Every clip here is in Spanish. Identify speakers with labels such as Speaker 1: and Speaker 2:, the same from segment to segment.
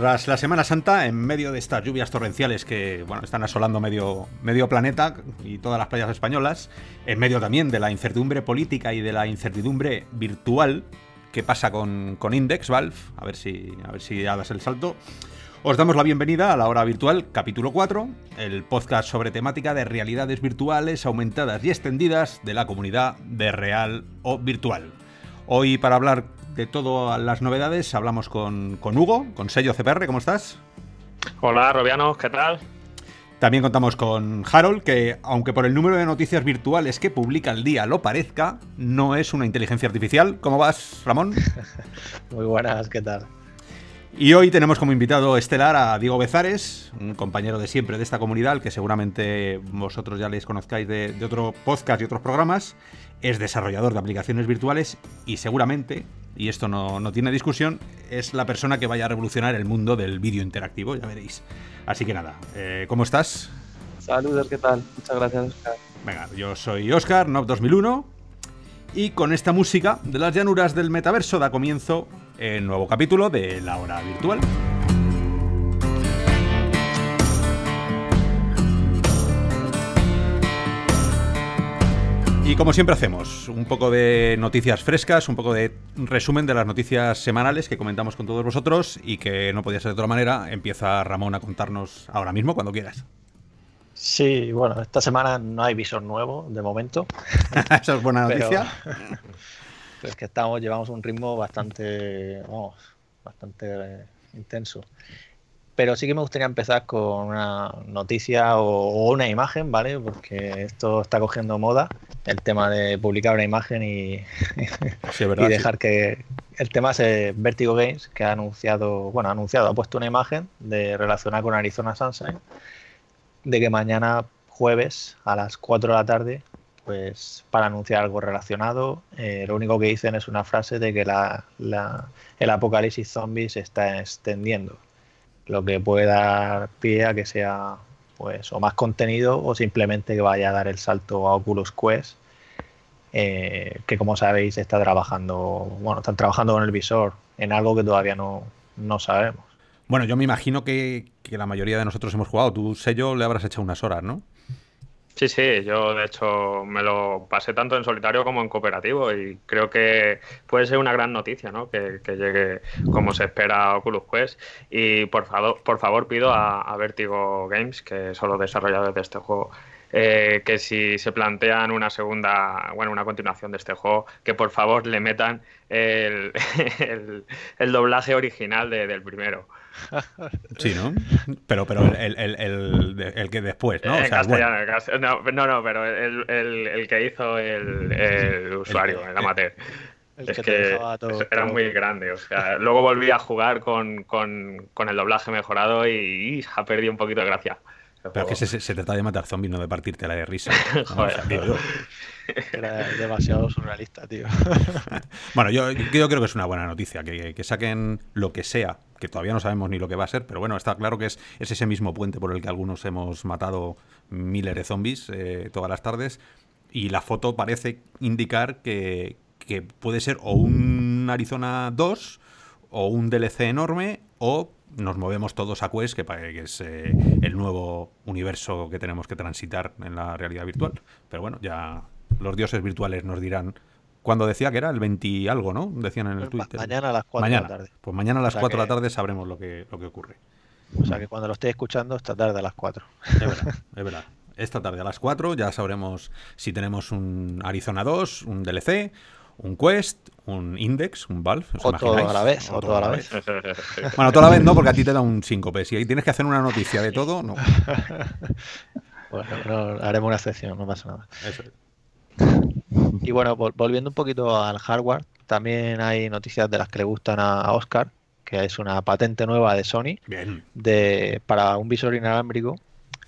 Speaker 1: Tras la Semana Santa, en medio de estas lluvias torrenciales que bueno, están asolando medio, medio planeta y todas las playas españolas, en medio también de la incertidumbre política y de la incertidumbre virtual que pasa con, Index, Valve, a ver, si, a ver si ya das el salto, os damos la bienvenida a la hora virtual, capítulo 4, el podcast sobre temática de realidades virtuales aumentadas y extendidas de la comunidad de real o virtual. Hoy para hablar de todas las novedades hablamos con, Hugo, con sello CPR, ¿cómo estás?
Speaker 2: Hola, Robiano. ¿qué tal?
Speaker 1: También contamos con Harold, que aunque por el número de noticias virtuales que publica el día lo parezca, no es una inteligencia artificial. ¿Cómo vas, Ramón? Muy buenas, ¿qué tal? Y hoy tenemos como invitado estelar a Diego Bezares, un compañero de siempre de esta comunidad, al que seguramente vosotros ya les conozcáis de, de, otro podcast y otros programas. Es desarrollador de aplicaciones virtuales y seguramente y esto no, tiene discusión, es la persona que vaya a revolucionar el mundo del vídeo interactivo, ya veréis. Así que nada, eh, ¿cómo estás? Saludos, ¿qué tal? Muchas gracias, Oscar. Venga, yo soy Oscar, NOP 2001, y con esta música de las llanuras del metaverso da comienzo el nuevo capítulo de La Hora Virtual. Y como siempre hacemos, un poco de noticias frescas, un poco de resumen de las noticias semanales que comentamos con todos vosotros y que no podía ser de otra manera. Empieza Ramón a contarnos ahora mismo, cuando quieras. Sí, bueno, esta semana no hay visor nuevo de momento. Esa es buena noticia.
Speaker 3: es que estamos, llevamos un ritmo bastante, vamos, bastante eh, intenso pero sí que me gustaría empezar con una noticia o, una imagen, ¿vale? Porque esto está cogiendo moda, el tema de publicar una imagen y, dejar que... El tema es eh, Vertigo Games, que ha anunciado, bueno, ha anunciado, ha puesto una imagen de relacionada con Arizona Sunshine, de que mañana jueves a las 4 de la tarde, pues para anunciar algo relacionado, eh, lo único que dicen es una frase de que la, el apocalipsis zombie se está extendiendo lo que puede dar pie a que sea pues o más contenido o simplemente que vaya a dar el salto a Oculus Quest eh, que como sabéis
Speaker 1: está trabajando bueno están trabajando con el visor en algo que todavía no, sabemos bueno yo me imagino que, la mayoría de nosotros hemos jugado tú sello le habrás hecho unas horas no
Speaker 2: Sí, sí, yo de hecho me lo pasé tanto en solitario como en cooperativo y creo que puede ser una gran noticia ¿no? que, llegue como se espera Oculus Quest y por favor, por favor pido a, a Vertigo Games, que son los desarrolladores de este juego, eh, que si se plantean una segunda, bueno, una continuación de este juego, que por favor le metan el, el, doblaje original del primero.
Speaker 1: Sí, ¿no? Pero, pero el, el que después, ¿no?
Speaker 2: no, no, pero el, que hizo el, usuario, el, amateur. es que era muy grande. O sea, luego volví a jugar con, con, el doblaje mejorado y, y, ha perdido un poquito de gracia. Pero que
Speaker 1: se, trata de matar zombies, no de partirte la de risa. Joder,
Speaker 2: Era demasiado surrealista, tío.
Speaker 1: bueno, yo, yo, creo que es una buena noticia, que, saquen lo que sea, que todavía no sabemos ni lo que va a ser, pero bueno, está claro que es, ese mismo puente por el que algunos hemos matado miles de zombies eh, todas las tardes, y la foto parece indicar que, que puede ser o un Arizona 2, o un DLC enorme, o nos movemos todos a Quest, que, es eh, el nuevo universo que tenemos que transitar en la realidad virtual. Pero bueno, ya los dioses virtuales nos dirán. Cuando decía que era el 20 y algo, ¿no? Decían en el pues Twitter. Mañana a las 4 de la tarde. Pues mañana a las 4 de la tarde sabremos lo que, lo que ocurre.
Speaker 3: O sea que cuando lo esté escuchando,
Speaker 1: esta tarde a las 4. Es verdad, es verdad. Esta tarde a las 4 ya sabremos si tenemos un Arizona 2, un DLC, un Quest, un Index, un Valve. o todo a la vez. O, todo a la vez. bueno, toda la vez no, porque a ti te da un síncope. Si tienes que hacer una noticia de todo, no. bueno, haremos una excepción, no pasa
Speaker 3: nada. Y bueno, volviendo un poquito al hardware, también hay noticias de las que le gustan a Oscar, que es una patente nueva de Sony para un visor inalámbrico.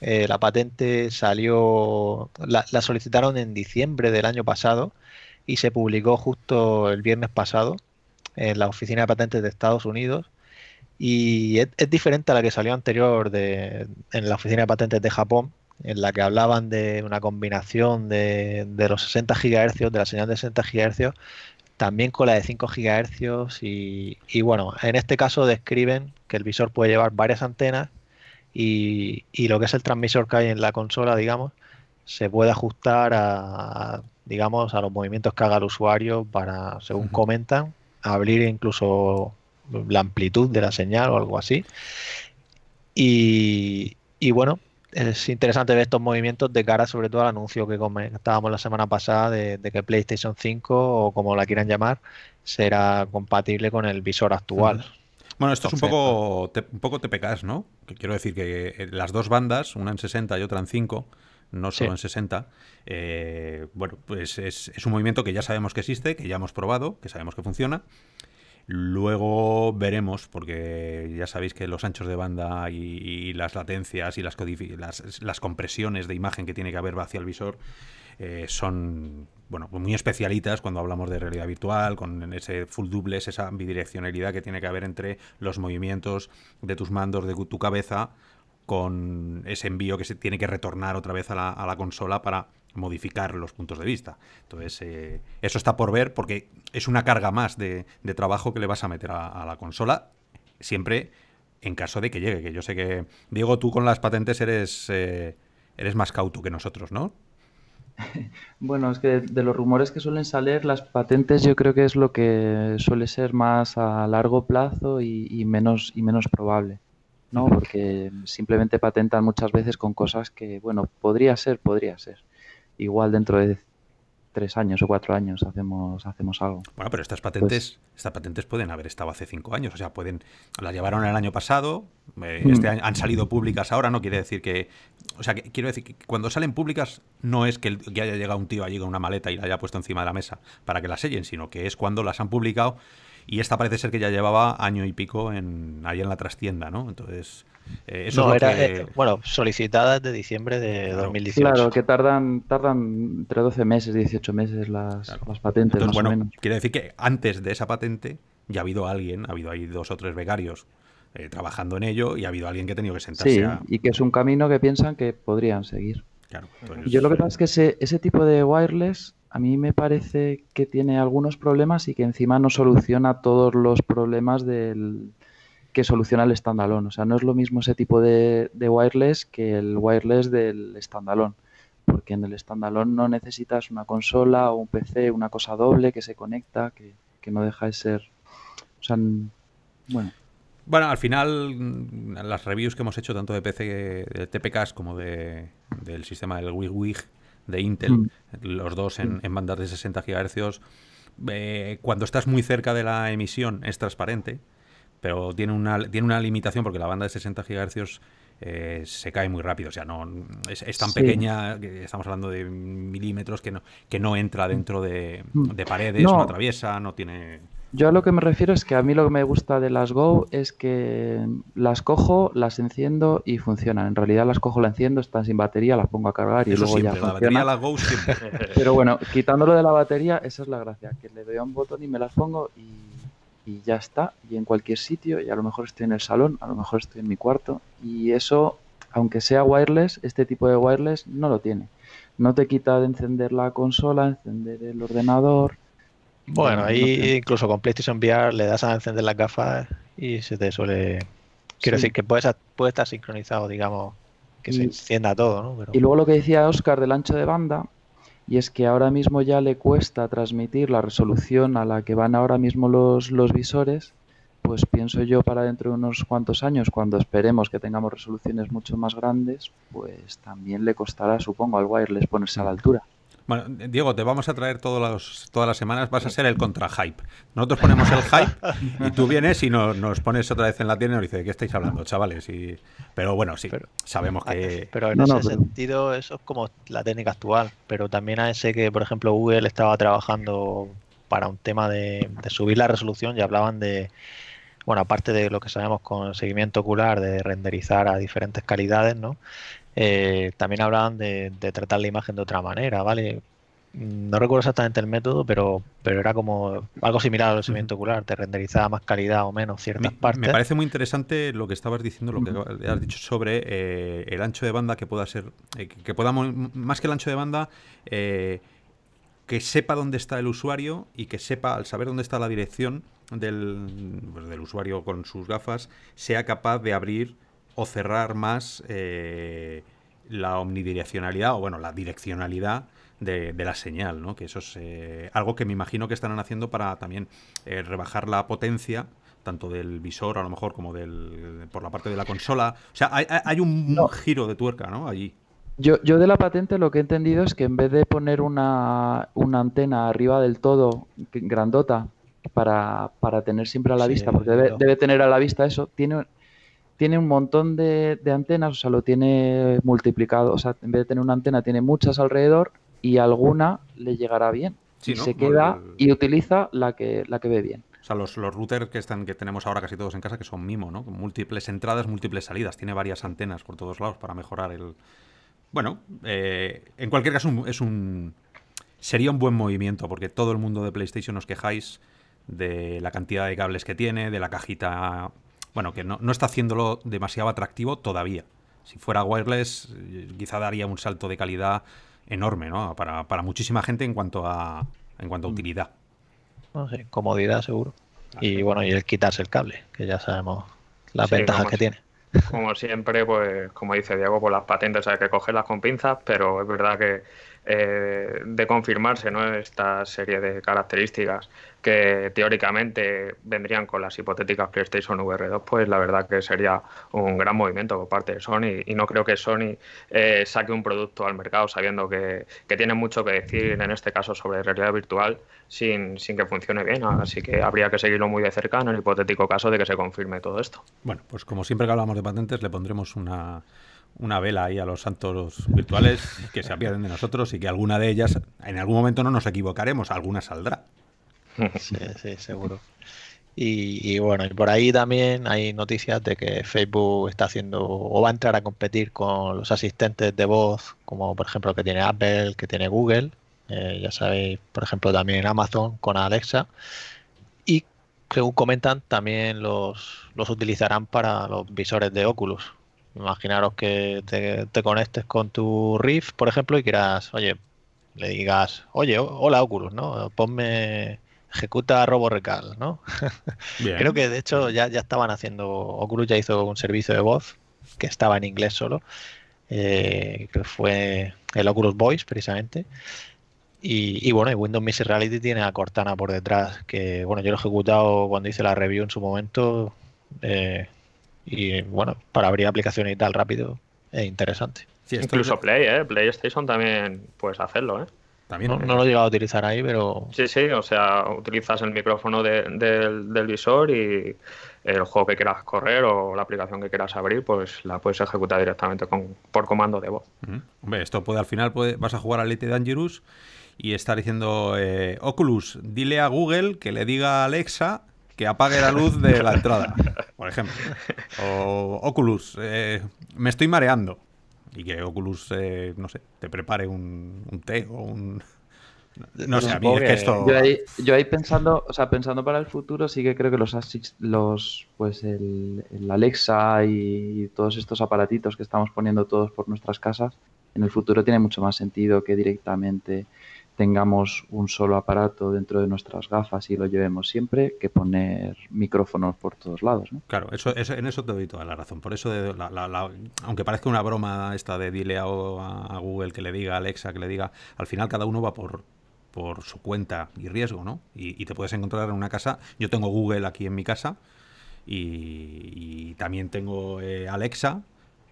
Speaker 3: Eh, la patente salió, la, la solicitaron en diciembre del año pasado y se publicó justo el viernes pasado en la Oficina de Patentes de Estados Unidos y es, diferente a la que salió anterior de, en la Oficina de Patentes de Japón, en la que hablaban de una combinación de, de los 60 GHz, de la señal de 60 GHz, también con la de 5 GHz y, y bueno, en este caso describen que el visor puede llevar varias antenas y, y, lo que es el transmisor que hay en la consola, digamos, se puede ajustar a, digamos, a los movimientos que haga el usuario para, según comentan, abrir incluso la amplitud de la señal o algo así. Y, bueno, es interesante ver estos movimientos de cara sobre todo al anuncio que comentábamos la semana pasada de, que PlayStation 5 o como la quieran llamar será compatible con el visor actual.
Speaker 1: Bueno, esto es un poco, pues te, un poco TPKs, ¿no? quiero decir que eh, las dos bandas, una en 60 y otra en 5, no solo en 60. Eh, bueno, pues es, un movimiento que ya sabemos que existe, que ya hemos probado, que sabemos que funciona. Luego veremos, porque ya sabéis que los anchos de banda y, las latencias y las, las, compresiones de imagen que tiene que haber hacia el visor eh, son bueno, muy especialitas cuando hablamos de realidad virtual, con ese full doubles esa bidireccionalidad que tiene que haber entre los movimientos de tus mandos, de tu cabeza con ese envío que se tiene que retornar otra vez a la, consola para modificar los puntos de vista. Entonces, eh, eso está por ver porque es una carga más de, trabajo que le vas a meter a, la consola, siempre en caso de que llegue, que yo sé que, Diego, tú con las patentes eres, eh, eres más cauto
Speaker 4: que nosotros, ¿no? Bueno, es que de los rumores que suelen salir, las patentes yo creo que es lo que suele ser más a largo plazo y menos, y menos probable. ¿no? Porque simplemente patentan muchas veces con cosas que, bueno, podría ser, podría ser. Igual dentro de tres años o cuatro años hacemos, hacemos algo. Bueno, pero estas pues patentes,
Speaker 1: estas patentes pueden haber estado hace cinco años, o sea, pueden, las llevaron el año pasado, eh, este han salido públicas ahora, no quiere decir que, o sea, quiero decir que cuando salen públicas no es que, que haya llegado un tío allí con una maleta y la haya puesto encima de la mesa para que la sellen, sino que es cuando las han publicado y esta parece ser que ya llevaba año y pico en, ahí en la trastienda, ¿no? Entonces, eh,
Speaker 3: eso no, era, eh, bueno, solicitada de diciembre de 2018. Claro, que
Speaker 4: tardan, tardan entre 12 meses, 18 meses las, patentes, más bueno, o menos.
Speaker 1: Quiere decir que antes de esa patente ya ha habido alguien, ha habido ahí dos o tres becarios eh,
Speaker 4: trabajando en ello y ha habido alguien que ha tenido que sentarse sí, y que es un camino que piensan que podrían seguir. Claro, pues Yo lo que pasa es que ese tipo de wireless a mí me parece que tiene algunos problemas y que encima no soluciona todos los problemas que soluciona el standalone. O sea, no es lo mismo ese tipo de, wireless que el wireless del standalone. Porque en el standalone no necesitas una consola o un PC, una cosa doble que se conecta, que, no deja de ser. O sea, bueno.
Speaker 1: Bueno, al final, las reviews que hemos hecho tanto de PC, de TPKs como de, del sistema del WigWig, de Intel, mm. los dos en, mm. bandas de 60 GHz. Eh, cuando estás muy cerca de la emisión es transparente, pero tiene una, tiene una limitación porque la banda de 60 GHz eh, se cae muy rápido. O sea, no es, tan pequeña estamos hablando de milímetros que no, que no entra mm. dentro de, paredes, no. atraviesa, no tiene.
Speaker 4: Yo a lo que me refiero es que a mí lo que me gusta de las Go es que las cojo, las enciendo y funcionan. En realidad las cojo, las enciendo, están sin batería, las pongo a cargar y luego ya la Go siempre. Pero bueno, quitándolo de la batería, esa es la gracia, que le doy a un botón y me las pongo y, y ya está. Y en cualquier sitio, y a lo mejor estoy en el salón, a lo mejor estoy en mi cuarto. Y eso, aunque sea wireless, este tipo de wireless no lo tiene. No te quita de encender la consola, encender el ordenador bueno, ahí incluso con PlayStation VR le das a encender las gafas y se te suele.
Speaker 3: Quiero decir que puedes, puede estar sincronizado, digamos,
Speaker 4: que se encienda todo, ¿no? Y luego lo que decía Oscar del ancho de banda, y es que ahora mismo ya le cuesta transmitir la resolución a la que van ahora mismo los, los visores, pues pienso yo para dentro de unos cuantos años, cuando esperemos que tengamos resoluciones mucho más grandes, pues también le costará, supongo, al wireless ponerse a la altura.
Speaker 1: Bueno, Diego, te vamos a traer todos las todas las semanas, vas a ser el contra-hype. Nosotros ponemos el hype y tú vienes y nos pones otra vez en la tienda y nos dices, ¿de qué estáis hablando, chavales? Y, pero bueno, sí, sabemos que... Pero en ese sentido, eso es como
Speaker 3: la técnica actual, pero también a ese que, por ejemplo, Google estaba trabajando para un tema de, de subir la resolución y hablaban de bueno, aparte de lo que sabemos con seguimiento ocular, de renderizar a diferentes calidades, ¿no? Eh, también hablaban de, tratar la imagen de otra manera, ¿vale? Mm, no recuerdo exactamente el método, pero, pero era como algo similar al seguimiento ocular, te renderizaba más calidad o menos ciertas me, partes. Me parece
Speaker 1: muy interesante lo que estabas diciendo, lo que has dicho sobre eh, el ancho de banda que pueda ser, eh, que podamos, más que el ancho de banda, que sepa dónde está el usuario y que sepa, al saber dónde está la dirección del, pues, del usuario con sus gafas, sea capaz de abrir o cerrar más eh, la omnidireccionalidad o bueno, la direccionalidad de, la señal, ¿no? Que eso es eh, algo que me imagino que estarán haciendo para también eh, rebajar la potencia tanto del visor a lo mejor como del por la parte de la consola. O sea, hay, un giro de tuerca, ¿no? Allí.
Speaker 4: Yo, yo, de la patente lo que he entendido es que en vez de poner una, antena arriba del todo, grandota, para, tener siempre a la vista, porque debe, debe, tener a la vista eso, tiene, tiene un montón de, antenas, o sea, lo tiene multiplicado, o sea, en vez de tener una antena tiene muchas alrededor y alguna le llegará bien. y se queda y utiliza la que, la que ve bien.
Speaker 1: O sea, los, routers que, están, que tenemos ahora casi todos en casa, que son MIMO, ¿no? Múltiples entradas, múltiples salidas. Tiene varias antenas por todos lados para mejorar el... Bueno, eh, en cualquier caso es un... Sería un buen movimiento, porque todo el mundo de PlayStation os quejáis de la cantidad de cables que tiene, de la cajita bueno, que no, no está haciéndolo demasiado atractivo todavía. Si fuera wireless, eh, quizá daría un salto de calidad enorme, ¿no? Para, para muchísima gente en cuanto a, en cuanto a mm. utilidad. comodidad seguro.
Speaker 3: Y bueno, y el quitarse el cable,
Speaker 1: que ya sabemos
Speaker 3: las ventajas que tiene.
Speaker 2: Como siempre, pues como dice Diego, por pues las patentes hay que cogerlas con pinzas, pero es verdad que eh, de confirmarse ¿no? esta serie de características que teóricamente vendrían con las hipotéticas PlayStation VR2, pues la verdad que sería un gran movimiento por parte de Sony y no creo que Sony eh, saque un producto al mercado sabiendo que, tiene mucho que decir, en este caso sobre realidad virtual, sin, sin que funcione bien. Así que habría que seguirlo muy de cerca en el hipotético caso de que se confirme todo esto.
Speaker 1: Bueno, pues como siempre que hablamos de patentes, le pondremos una una vela ahí a los santos virtuales que se apiaden de nosotros y que alguna de ellas, en algún momento no nos equivocaremos, alguna saldrá. Sí, sí, seguro. Y, bueno, y por ahí también hay noticias de que
Speaker 3: Facebook está haciendo o va a entrar a competir con los asistentes de voz, como por ejemplo que tiene Apple, que tiene Google, eh, ya sabéis, por ejemplo también Amazon con Alexa. Y según comentan, también los, los utilizarán para los visores de Oculus, Imaginaros que te, conectes con tu Rift, por ejemplo, y quieras, oye, le digas, oye, hola Oculus, ¿no? Ponme, ejecuta Robo Recall, ¿no? Creo que de hecho ya, estaban haciendo, Oculus ya hizo un servicio de voz que estaba en inglés solo, eh, que fue el Oculus Voice precisamente. Y, bueno, y Windows Mixed Reality tiene a Cortana por detrás, que bueno, yo lo he ejecutado cuando hice la review en su momento. Eh, y bueno, para abrir aplicaciones y tal rápido es interesante. Incluso
Speaker 2: Play, ¿eh? PlayStation también puedes hacerlo, ¿eh?
Speaker 3: También, ¿eh? no, lo he llegado a utilizar ahí, pero...
Speaker 2: Sí, sí, o sea, utilizas el micrófono del, visor y el juego que quieras correr o la aplicación que quieras abrir, pues la puedes ejecutar directamente con, por comando de voz.
Speaker 1: Hombre, esto puede al final, vas a jugar a Elite Dangerous y estar diciendo, eh, Oculus, dile a Google que le diga a Alexa apague la luz de la entrada, por ejemplo. O Oculus, eh, me estoy mareando. Y que Oculus, eh, no sé, te prepare un, té o un... No sé, a que esto...
Speaker 4: Yo ahí, pensando, o sea, pensando para el futuro, sí que creo que los los, pues el, Alexa y todos estos aparatitos que estamos poniendo todos por nuestras casas, en el futuro tiene mucho más sentido que directamente tengamos un solo aparato dentro de nuestras gafas y lo llevemos siempre que poner micrófonos por todos lados.
Speaker 1: Claro, eso, eso, en eso te doy toda la razón. Por eso, aunque parezca una broma esta de dile a, Google que le diga, a Alexa que le diga, al final cada uno va por por su cuenta y riesgo, ¿no? Y, te puedes encontrar en una casa. Yo tengo Google aquí en mi casa y, también tengo eh, Alexa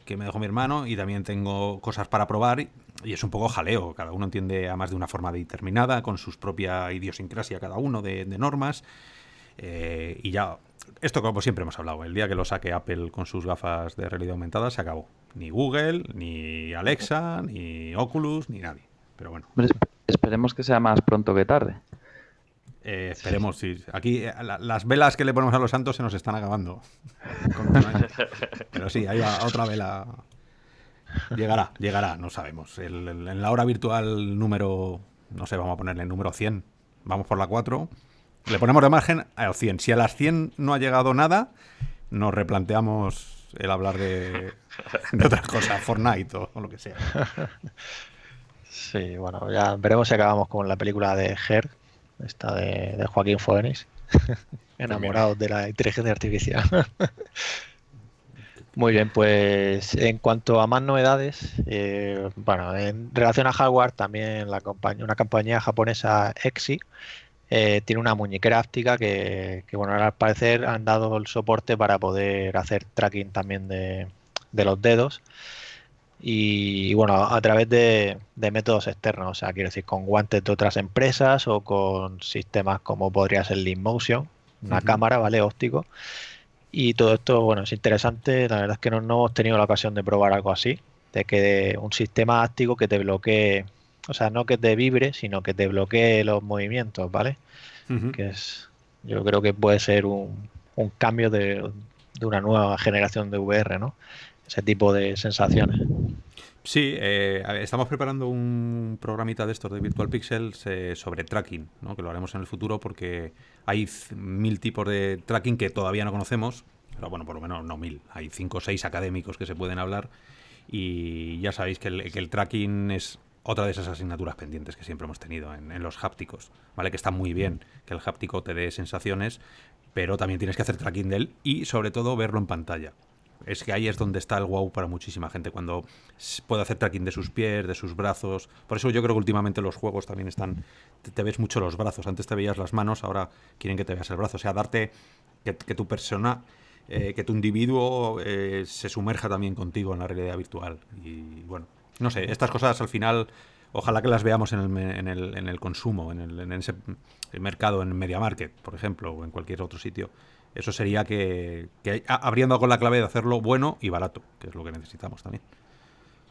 Speaker 1: que me dejó mi hermano y también tengo cosas para probar y es un poco jaleo, cada uno entiende a más de una forma determinada, con sus propia idiosincrasia cada uno de, normas. Eh, y ya, esto como siempre hemos hablado, el día que lo saque Apple con sus gafas de realidad aumentada se acabó. Ni Google, ni Alexa, ni Oculus, ni nadie. Pero bueno.
Speaker 4: Esperemos que sea más pronto que tarde. Eh, esperemos, sí.
Speaker 1: Aquí eh, las velas que le ponemos a los santos se nos están acabando. Pero sí, hay otra vela Llegará, llegará, no sabemos. en la hora virtual número, no sé, vamos a ponerle el número 100. Vamos por la 4. Le ponemos de margen al 100. Si a las 100 no ha llegado nada, nos replanteamos el hablar de, otras cosas, Fortnite o, lo que sea. Sí, bueno, ya veremos
Speaker 3: si acabamos con la película de Her, esta de, Joaquín Fuenis,
Speaker 4: enamorados
Speaker 3: de la inteligencia artificial. Muy bien, pues en cuanto a más novedades, eh, bueno, en relación a hardware, también la compañía, una compañía japonesa EXI eh, tiene una muñequera que, bueno, al parecer han dado el soporte para poder hacer tracking también de, los dedos. Y, bueno, a través de, métodos externos, o sea, quiero decir, con guantes de otras empresas o con sistemas como podría ser Lean Motion, una cámara, ¿vale? Óptico, y todo esto, bueno, es interesante. La verdad es que no, hemos tenido la ocasión de probar algo así, de que un sistema áctico que te bloquee, o sea, no que te vibre, sino que te bloquee los movimientos, ¿vale? Que es, yo creo que puede ser un, un cambio de, de, una nueva generación de VR, ¿no? Ese tipo de sensaciones.
Speaker 1: Sí, eh, estamos preparando un programita de estos de Virtual Pixels eh, sobre tracking, ¿no? que lo haremos en el futuro porque hay mil tipos de tracking que todavía no conocemos, pero bueno, por lo menos no mil, hay cinco o seis académicos que se pueden hablar y ya sabéis que el, tracking es otra de esas asignaturas pendientes que siempre hemos tenido en, los hápticos, ¿vale? Que está muy bien que el háptico te dé sensaciones, pero también tienes que hacer tracking de él y sobre todo verlo en pantalla. Es que ahí es donde está el wow para muchísima gente, cuando puede hacer tracking de sus pies, de sus brazos. Por eso yo creo que últimamente los juegos también están. Te, ves mucho los brazos. Antes te veías las manos, ahora quieren que te veas el brazo. O sea, darte que, tu persona. Eh, que tu individuo eh, se sumerja también contigo en la realidad virtual. Y bueno, no sé, estas cosas al final ojalá que las veamos en el, en en el consumo, en, el, ese mercado, en Media Market, por ejemplo, o en cualquier otro sitio eso sería que, que con la clave de hacerlo bueno y barato, que es lo que necesitamos también.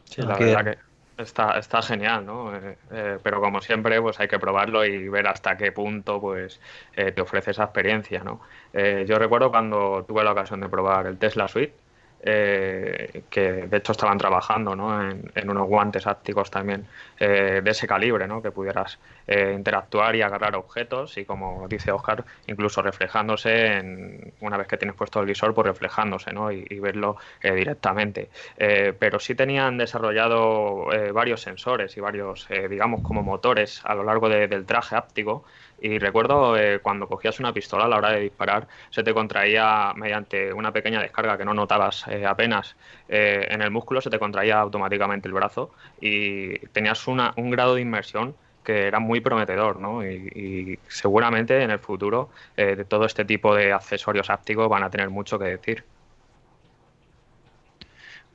Speaker 1: Sí, la verdad que
Speaker 2: está, genial, ¿no? Eh, eh, pero como siempre, pues hay que probarlo y ver hasta qué punto pues eh, te ofrece esa experiencia, ¿no? yo recuerdo cuando tuve la ocasión de probar el Tesla Suite, eh, que de hecho estaban trabajando en, unos guantes ápticos también eh, de ese calibre, ¿no? que pudieras eh, interactuar y agarrar objetos y como dice Oscar, incluso reflejándose en, una vez que tienes puesto el visor, pues reflejándose ¿no? y, verlo directamente. pero sí tenían desarrollado varios sensores y varios, digamos, como motores a lo largo del traje áptico y recuerdo eh, cuando cogías una pistola a la hora de disparar, se te contraía mediante una pequeña descarga que no notabas eh, apenas eh, en el músculo, se te contraía automáticamente el brazo y tenías una, un grado de inmersión que era muy prometedor, ¿no? Y, seguramente en el futuro de todo este tipo de accesorios ápticos van a tener mucho que decir.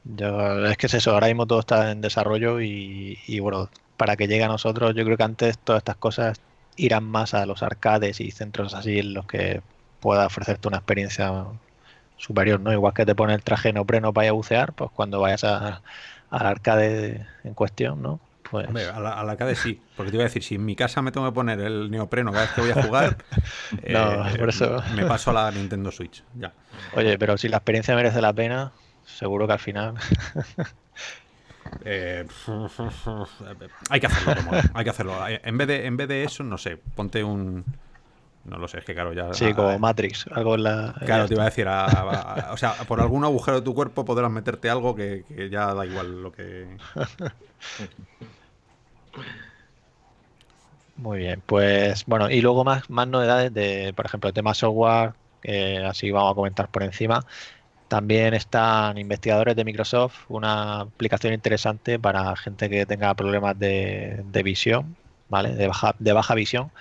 Speaker 3: es que es eso, ahora mismo todo está en desarrollo y, y bueno, para que llegue a nosotros, yo creo que antes todas estas cosas irán más a los arcades y centros así en los que pueda ofrecerte una experiencia superior, ¿no? Igual que te pone el traje
Speaker 1: neopreno para ir a bucear,
Speaker 3: pues cuando vayas al arcade en cuestión, ¿no? Pues...
Speaker 1: a la, arcade sí, porque te iba a decir, si en mi casa me tengo que poner el neopreno cada vez que voy a jugar, eh, eso... me paso a la Nintendo Switch. Ya. Oye, pero si la experiencia merece la pena, seguro que al final Eh, hay que hacerlo hay que hacerlo. En vez, de, en vez de eso, no sé, ponte un... No lo sé, es que claro, ya... Sí, como
Speaker 3: Matrix, algo en la... Claro, te iba a decir, o
Speaker 1: sea, por algún agujero de tu cuerpo podrás meterte algo que, ya da igual lo que...
Speaker 3: Muy bien, pues bueno, y luego más, más novedades de, por ejemplo, el tema software, así vamos a comentar por encima. También están investigadores de Microsoft, una aplicación interesante para gente que tenga problemas de, visión, ¿vale? De baja, de baja visión.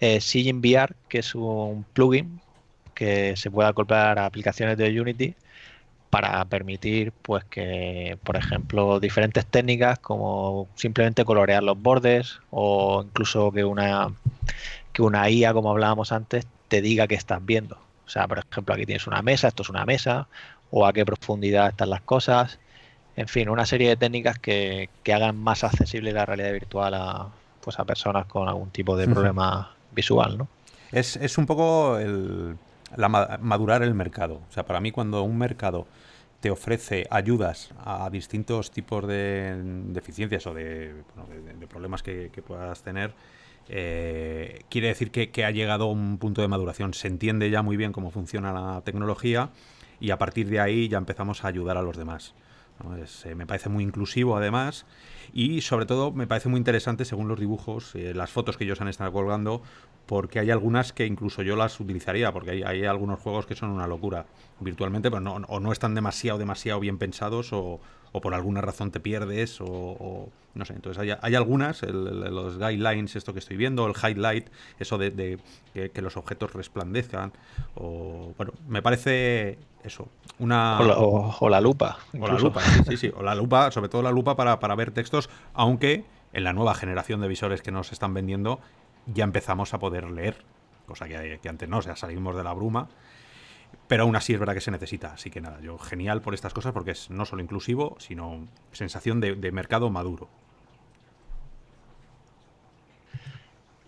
Speaker 3: Eh, VR, que es un plugin que se puede acoplar a aplicaciones de Unity para permitir pues que por ejemplo diferentes técnicas como simplemente colorear los bordes o incluso que una que una IA como hablábamos antes te diga que estás viendo o sea, por ejemplo, aquí tienes una mesa, esto es una mesa, o a qué profundidad están las cosas. En fin, una serie de técnicas que, hagan más accesible la
Speaker 1: realidad virtual a, pues a personas con algún tipo de problema visual, ¿no? Es, un poco el, la, madurar el mercado. O sea, para mí cuando un mercado te ofrece ayudas a distintos tipos de deficiencias o de, problemas que, puedas tener, eh, quiere decir que, ha llegado a un punto de maduración. Se entiende ya muy bien cómo funciona la tecnología y a partir de ahí ya empezamos a ayudar a los demás. Eh, me parece muy inclusivo además y sobre todo me parece muy interesante según los dibujos, eh, las fotos que ellos han estado colgando, porque hay algunas que incluso yo las utilizaría, porque hay, algunos juegos que son una locura virtualmente, pero o no están demasiado, demasiado bien pensados o, o por alguna razón te pierdes o, no sé, entonces hay, algunas, los guidelines, esto que estoy viendo, el highlight, eso de, que, los objetos resplandezcan, o bueno, me parece eso, una... O la, lupa. O la lupa, sí, sí, o la lupa, sobre todo la lupa para, ver textos, aunque en la nueva generación de visores que nos están vendiendo ya empezamos a poder leer, cosa que, antes no, o sea, salimos de la bruma pero aún así es verdad que se necesita. Así que nada, yo genial por estas cosas porque es no solo inclusivo, sino sensación de, mercado maduro.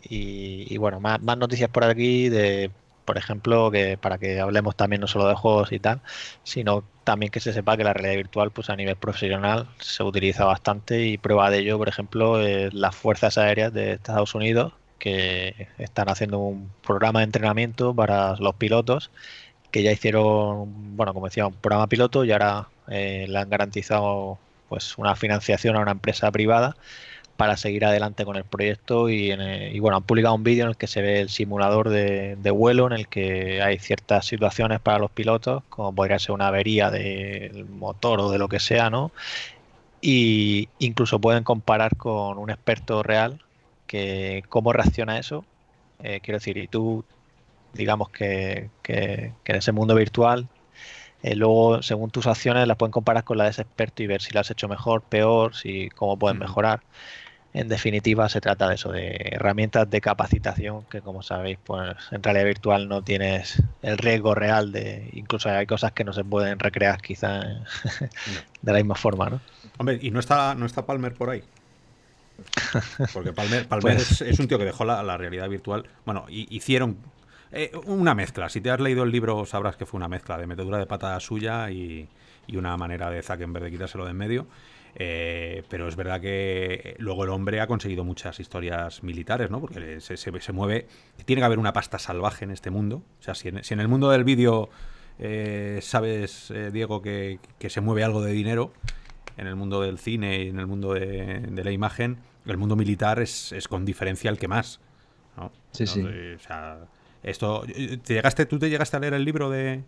Speaker 1: Y, bueno, más, más, noticias por aquí
Speaker 3: de, por ejemplo, que para que hablemos también no solo de juegos y tal, sino también que se sepa que la realidad virtual, pues a nivel profesional, se utiliza bastante y prueba de ello, por ejemplo, las fuerzas aéreas de Estados Unidos que están haciendo un programa de entrenamiento para los pilotos que ya hicieron, bueno, como decía, un programa piloto y ahora eh, le han garantizado pues una financiación a una empresa privada para seguir adelante con el proyecto y, eh, bueno, han publicado un vídeo en el que se ve el simulador de, vuelo en el que hay ciertas situaciones para los pilotos, como podría ser una avería del motor o de lo que sea, ¿no? Y incluso pueden comparar con un experto real que cómo reacciona eso. Eh, quiero decir, y tú digamos que, en ese mundo virtual. Eh, luego, según tus acciones, las pueden comparar con la de ese experto y ver si las has hecho mejor, peor, si cómo pueden mejorar. En definitiva, se trata de eso, de herramientas de capacitación que, como sabéis, pues en realidad virtual no tienes el riesgo real de, incluso hay cosas que no se pueden recrear quizás de la misma forma, ¿no?
Speaker 1: Hombre, y no está, no está Palmer por ahí. Porque Palmer, Palmer pues es, un tío que dejó la, la realidad virtual. Bueno, hicieron eh, una mezcla. Si te has leído el libro sabrás que fue una mezcla de metedura de pata suya y, y una manera de vez de quitárselo de en medio. Eh, pero es verdad que eh, luego el hombre ha conseguido muchas historias militares, ¿no? Porque se, se, mueve... Tiene que haber una pasta salvaje en este mundo. O sea, si en, el mundo del vídeo sabes, Diego, que, se mueve algo de dinero, en el mundo del cine y en el mundo de, la imagen, el mundo militar es, con diferencia el que más. Sí, sí. Esto, ¿te ¿Tú te llegaste a leer el libro de...?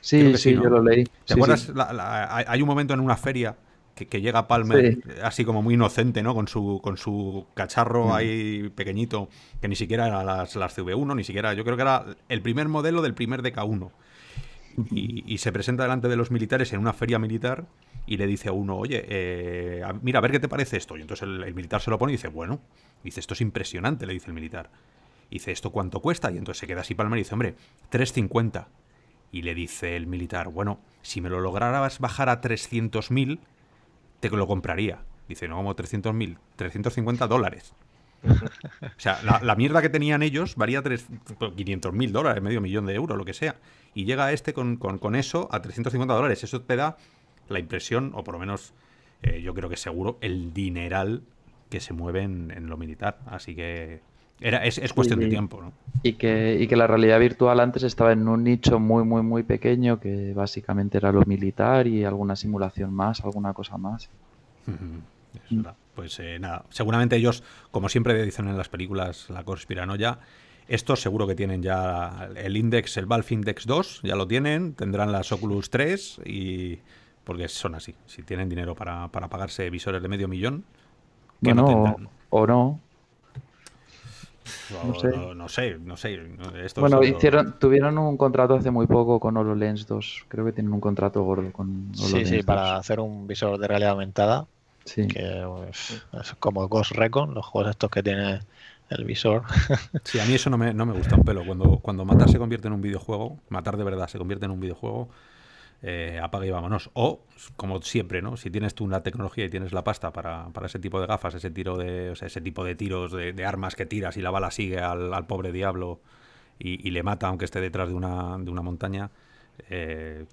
Speaker 1: Sí, sí, yo lo leí. ¿Te acuerdas? hay un momento en una feria que, llega Palmer así como muy inocente, ¿no? Con su, con su cacharro mm. ahí pequeñito, que ni siquiera era las, las CV1, ni siquiera... Yo creo que era el primer modelo del primer DK1. Y, se presenta delante de los militares en una feria militar y le dice a uno, oye, eh, mira, a ver qué te parece esto. Y entonces el, el, militar se lo pone y dice, bueno, dice, esto es impresionante, le dice el militar dice, ¿esto cuánto cuesta? Y entonces se queda así Palmer y dice, hombre, 350. Y le dice el militar, bueno, si me lo lograras bajar a 300.000, te lo compraría. Dice, no, como 300.000, 350 dólares. o sea, la, mierda que tenían ellos varía 500.000 pues, dólares, medio millón de euros, lo que sea. Y llega este con, eso a 350 dólares. Eso te da la impresión, o por lo menos eh, yo creo que seguro, el dineral que se mueve en lo militar. Así que es, cuestión de tiempo,
Speaker 4: Y que, que la realidad virtual antes estaba en un nicho muy, muy, muy pequeño, que básicamente era lo militar y alguna simulación más, alguna cosa más.
Speaker 1: Pues eh, nada, seguramente ellos, como siempre dicen en las películas, la conspiranoia, estos seguro que tienen ya el Index, el Valve Index 2, ya lo tienen, tendrán las Oculus 3 y... Porque son así, si tienen dinero para, pagarse visores de medio millón,
Speaker 4: que no tendrán? o no, no,
Speaker 1: sé. No, sé. bueno,
Speaker 4: hicieron, tuvieron un contrato hace muy poco con HoloLens 2. Creo que tienen un contrato gordo con Sí, sí, para
Speaker 3: hacer un visor de realidad aumentada. Sí. Que pues, es como Ghost
Speaker 1: Recon, los juegos estos que tiene el visor. Sí, a mí eso no me, no me gusta un pelo. Cuando, cuando matar se convierte en un videojuego, matar de verdad se convierte en un videojuego, eh, apaga y vámonos. O, como siempre, ¿no? Si tienes tú una tecnología y tienes la pasta para, ese tipo de gafas, ese tiro de. ese tipo de tiros de, armas que tiras y la bala sigue al, pobre diablo y, le mata, aunque esté detrás de una, de una montaña. Eh,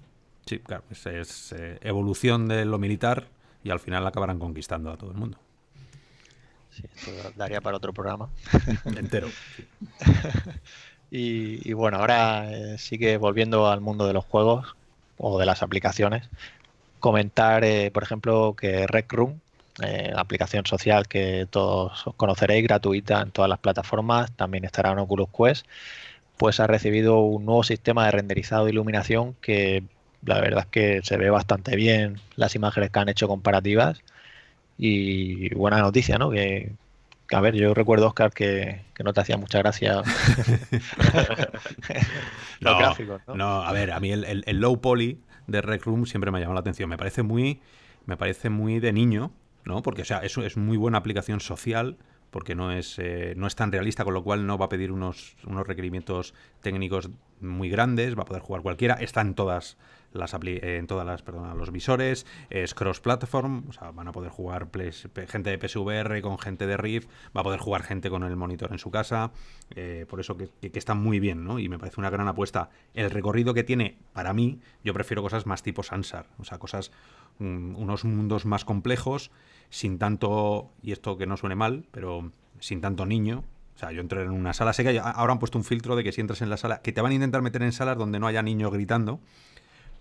Speaker 1: sí, claro, es, eh, evolución de lo militar y al final acabarán conquistando a todo el mundo. Sí, esto daría para otro programa. Entero. y,
Speaker 3: bueno, ahora sigue volviendo al mundo de los juegos, o de las aplicaciones, comentar, eh, por ejemplo, que Rec Room, la eh, aplicación social que todos conoceréis, gratuita en todas las plataformas, también estará en Oculus Quest, pues ha recibido un nuevo sistema de renderizado de iluminación que la verdad es que se ve bastante bien las imágenes que han hecho comparativas y buena noticia, ¿no? Que, a ver, yo recuerdo, Oscar, que, que no te hacía mucha gracia
Speaker 1: no, ¿no? a ver, a mí el, el, low poly de Rec Room siempre me ha llamado la atención. Me parece muy, me parece muy de niño, ¿no? Porque, o sea, eso es muy buena aplicación social porque no es, eh, no es tan realista, con lo cual no va a pedir unos, unos requerimientos técnicos muy grandes, va a poder jugar cualquiera, está en todas las eh, en todas las perdona, los visores, es cross platform, o sea, van a poder jugar gente de PSVR con gente de Rift, va a poder jugar gente con el monitor en su casa, eh, por eso que, está muy bien, ¿no? Y me parece una gran apuesta. El recorrido que tiene, para mí, yo prefiero cosas más tipo Sansar, o sea, cosas, mm, unos mundos más complejos, sin tanto, y esto que no suene mal, pero sin tanto niño, o sea, yo entré en una sala sé que ahora han puesto un filtro de que si entras en la sala, que te van a intentar meter en salas donde no haya niños gritando,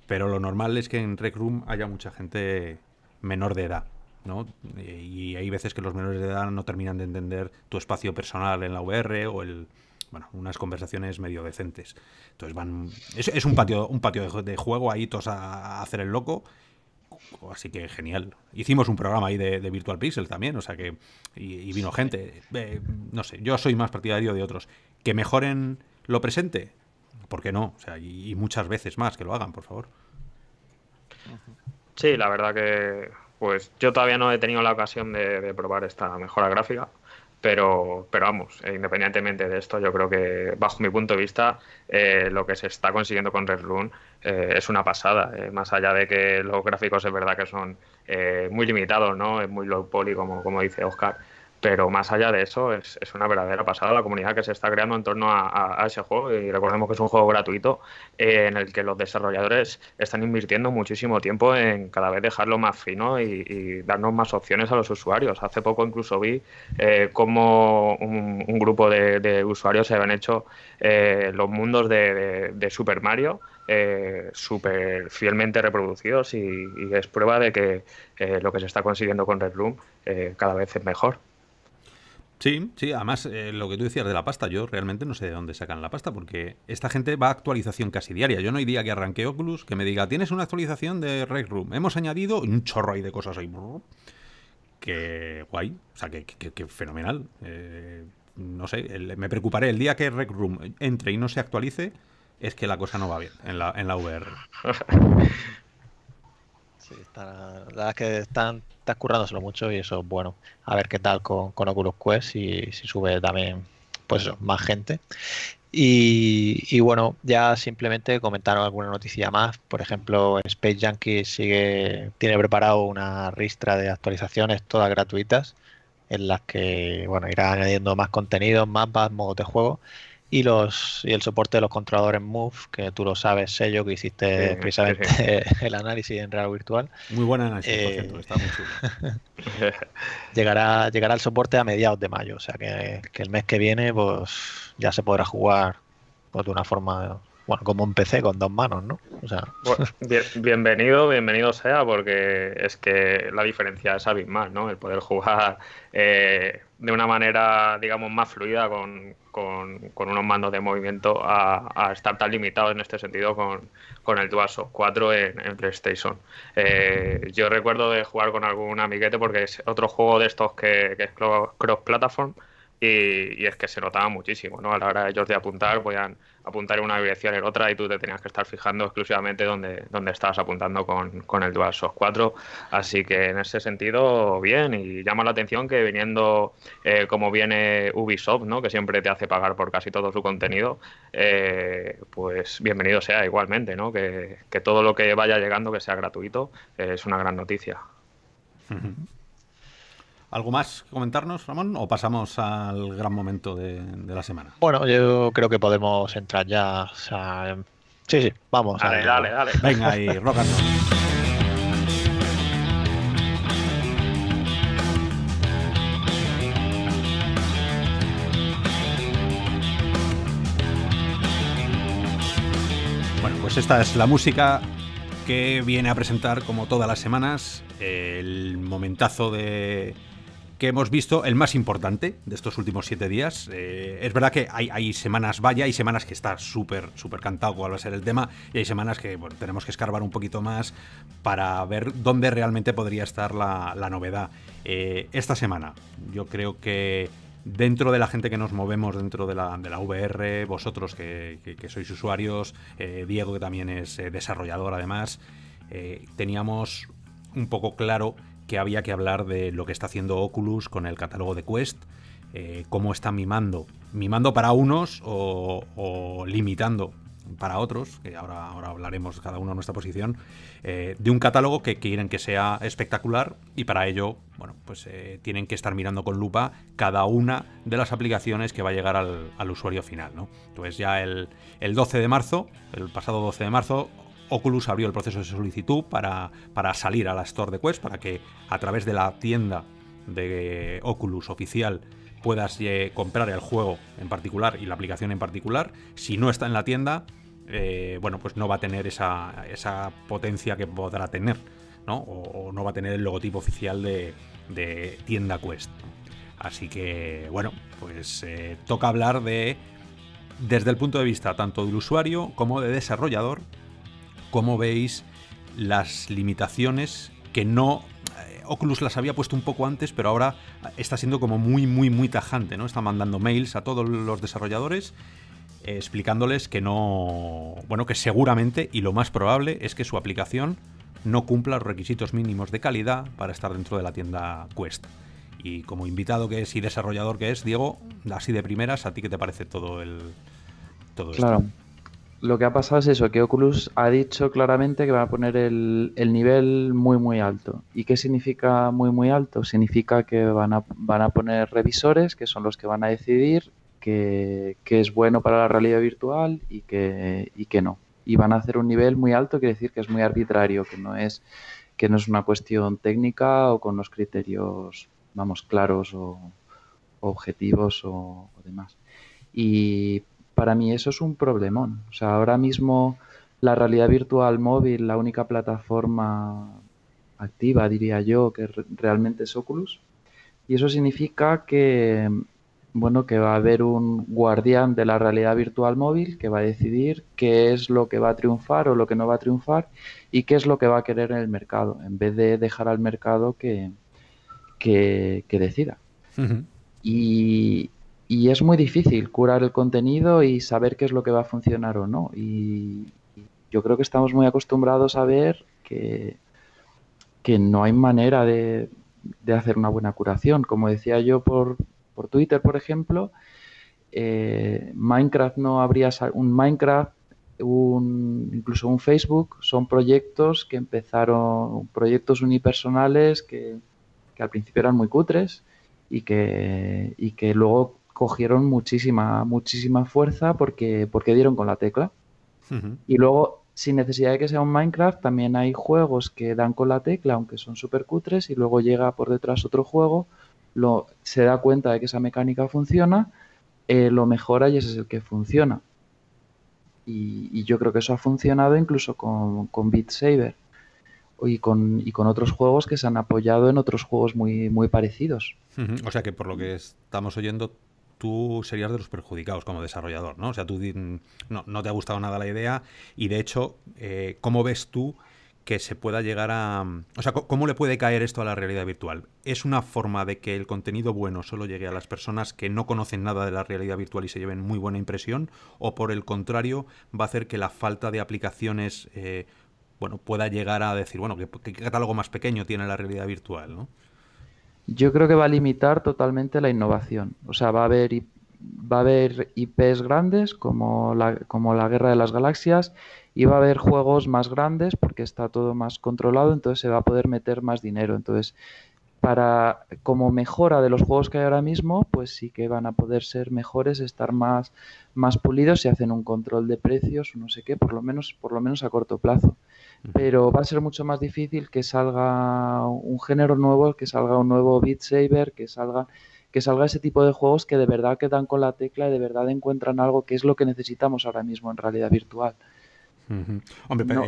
Speaker 1: pero lo normal es que en Rec Room haya mucha gente menor de edad, ¿no? Y hay veces que los menores de edad no terminan de entender tu espacio personal en la VR o el bueno, unas conversaciones medio decentes. Entonces van es, un patio un patio de, juego ahí todos a hacer el loco Así que genial. Hicimos un programa ahí de, Virtual Pixel también, o sea que. Y, vino gente. no sé, yo soy más partidario de otros. Que mejoren lo presente, ¿por qué no? O sea, y, muchas veces más que lo hagan, por favor.
Speaker 2: Sí, la verdad que. Pues yo todavía no he tenido la ocasión de probar esta mejora gráfica. Pero, pero vamos, eh, independientemente de esto, yo creo que bajo mi punto de vista eh, lo que se está consiguiendo con Red Rune eh, es una pasada. más allá de que los gráficos es verdad que son muy limitados, ¿no? Es muy low poly, como, como dice Oscar. Pero más allá de eso, es, una verdadera pasada la comunidad que se está creando en torno a, ese juego. Y recordemos que es un juego gratuito eh, en el que los desarrolladores están invirtiendo muchísimo tiempo en cada vez dejarlo más fino y, darnos más opciones a los usuarios. Hace poco incluso vi eh, cómo un, grupo de, usuarios se habían hecho eh, los mundos de, Super Mario eh, súper fielmente reproducidos y, es prueba de que eh, lo que se está consiguiendo con Red Room cada vez es mejor.
Speaker 1: Sí, sí, además eh, lo que tú decías de la pasta, yo realmente no sé de dónde sacan la pasta, porque esta gente va a actualización casi diaria. Yo no hay día que arranque Oculus que me diga, tienes una actualización de Rec Room, hemos añadido un chorro ahí de cosas ahí. Que guay, o sea, que, que, que fenomenal. Eh, no sé, me preocuparé el día que Rec Room entre y no se actualice, es que la cosa no va bien en la, en la VR.
Speaker 3: Sí, la verdad es que están, currándoselo mucho y eso es bueno. A ver qué tal con, con Oculus Quest y si sube también pues más gente. Y, bueno, ya simplemente comentaron alguna noticia más. Por ejemplo, Space Junkie sigue, tiene preparado una ristra de actualizaciones todas gratuitas en las que bueno irá añadiendo más contenidos, mapas, modos de juego y los y el soporte de los controladores Move, que tú lo sabes, sello que hiciste precisamente el análisis en real virtual. Muy buen análisis, por eh, cierto, está muy chulo. llegará, llegará el soporte a mediados de mayo, o sea que, el mes que viene pues ya se podrá jugar pues, de una forma bueno, como empecé con dos manos, ¿no? O sea...
Speaker 2: bienvenido, bienvenido sea, porque es que la diferencia es abismal, ¿no? El poder jugar eh, de una manera, digamos, más fluida con, unos mandos de movimiento a, estar tan limitado en este sentido con, el DualShock 4 en, PlayStation. Eh, yo recuerdo de jugar con algún amiguete porque es otro juego de estos que, es cross-platform. cross platform y, es que se notaba muchísimo, ¿no? A la hora de ellos de apuntar, podían apuntar en una dirección en otra y tú te tenías que estar fijando exclusivamente dónde, dónde estabas apuntando con, con el DualShock 4. Así que en ese sentido, bien, y llama la atención que viniendo eh, como viene Ubisoft, ¿no? Que siempre te hace pagar por casi todo su contenido, eh, pues bienvenido sea igualmente, ¿no? Que, que, todo lo que vaya llegando que sea gratuito eh, es una gran noticia.
Speaker 1: ¿Algo más que comentarnos, Ramón? ¿O pasamos al gran momento de, la semana?
Speaker 2: Bueno, yo creo que podemos entrar ya.
Speaker 3: Em, sí, sí, vamos. Dale, dale, dale, Venga, y rock
Speaker 1: Bueno, Pues esta es la música que viene a presentar, como todas las semanas, el momentazo de que hemos visto, el más importante de estos últimos siete días. Eh, es verdad que hay, semanas vaya, hay semanas que está súper, súper cantado cuál va a ser el tema, y hay semanas que tenemos que escarbar un poquito más para ver dónde realmente podría estar la, novedad. Eh, esta semana, yo creo que dentro de la gente que nos movemos dentro de la, VR, vosotros que, sois usuarios, eh, Diego que también es desarrollador además, teníamos un poco claro que había que hablar de lo que está haciendo Oculus con el catálogo de Quest, eh, cómo está mimando, mimando para unos o, limitando para otros, que ahora, ahora hablaremos cada uno nuestra posición, eh, de un catálogo que quieren que sea espectacular y para ello, bueno, pues eh, tienen que estar mirando con lupa cada una de las aplicaciones que va a llegar al, usuario final, ¿no? Entonces ya el 12 de marzo, el pasado 12 de marzo, Oculus abrió el proceso de solicitud para, salir a la Store de Quest, para que a través de la tienda de Oculus oficial puedas eh, comprar el juego en particular y la aplicación en particular. Si no está en la tienda, eh, bueno, pues no va a tener esa, potencia que podrá tener, ¿no? O, no va a tener el logotipo oficial de, tienda Quest. Así que, bueno, pues eh, toca hablar de, desde el punto de vista tanto del usuario como de desarrollador, cómo veis las limitaciones que no... Eh, Oculus las había puesto un poco antes, pero ahora está siendo como muy, muy, muy tajante, ¿no? Está mandando mails a todos los desarrolladores eh, explicándoles que no... Bueno, que seguramente y lo más probable es que su aplicación no cumpla los requisitos mínimos de calidad para estar dentro de la tienda Quest. Y como invitado que es y desarrollador que es, Diego, así de primeras, ¿a ti qué te parece todo el... todo claro. Esto?
Speaker 4: lo que ha pasado es eso, que Oculus ha dicho claramente que va a poner el, nivel muy, muy alto. ¿Y qué significa muy, muy alto? Significa que van a, van a poner revisores, que son los que van a decidir qué que es bueno para la realidad virtual y que, que no. Y van a hacer un nivel muy alto, quiere decir que es muy arbitrario, que no es, que no es una cuestión técnica o con los criterios, vamos, claros o objetivos o, o demás. Y para mí eso es un problemón. O sea, ahora mismo la realidad virtual móvil, la única plataforma activa, diría yo, que realmente es Oculus. Y eso significa que, bueno, que va a haber un guardián de la realidad virtual móvil que va a decidir qué es lo que va a triunfar o lo que no va a triunfar y qué es lo que va a querer en el mercado, en vez de dejar al mercado que, que, decida. y, y es muy difícil curar el contenido y saber qué es lo que va a funcionar o no. Y yo creo que estamos muy acostumbrados a ver que, que no hay manera de, hacer una buena curación. Como decía yo por, por Twitter, por ejemplo, eh, Minecraft no habría un Minecraft, un, incluso un Facebook, son proyectos que empezaron, proyectos unipersonales que, que al principio eran muy cutres y que, y que luego cogieron muchísima, muchísima fuerza porque, porque dieron con la tecla. Y luego, sin necesidad de que sea un Minecraft, también hay juegos que dan con la tecla, aunque son súper cutres, y luego llega por detrás otro juego, lo, se da cuenta de que esa mecánica funciona, eh, lo mejora y ese es el que funciona. Y, yo creo que eso ha funcionado incluso con, con Beat Saber y con, y con otros juegos que se han apoyado en otros juegos muy, muy parecidos.
Speaker 1: O sea que por lo que estamos oyendo, tú serías de los perjudicados como desarrollador, ¿no? O sea, tú no, te ha gustado nada la idea y de hecho, eh, ¿cómo ves tú que se pueda llegar a... O sea, ¿cómo le puede caer esto a la realidad virtual? ¿Es una forma de que el contenido bueno solo llegue a las personas que no conocen nada de la realidad virtual y se lleven muy buena impresión? ¿O por el contrario va a hacer que la falta de aplicaciones... Eh, bueno, pueda llegar a decir, bueno, ¿qué, catálogo más pequeño tiene la realidad virtual? ¿no?
Speaker 4: yo creo que va a limitar totalmente la innovación. O sea, va a haber, va a haber IPs grandes como la, como la Guerra de las Galaxias y va a haber juegos más grandes porque está todo más controlado, entonces se va a poder meter más dinero. Entonces, para como mejora de los juegos que hay ahora mismo, pues sí que van a poder ser mejores, estar más, pulidos si hacen un control de precios, o no sé qué, por lo menos, por lo menos a corto plazo pero va a ser mucho más difícil que salga un género nuevo, que salga un nuevo Beat Saber, que salga que salga ese tipo de juegos que de verdad quedan con la tecla y de verdad encuentran algo que es lo que necesitamos ahora mismo en realidad virtual. Eh,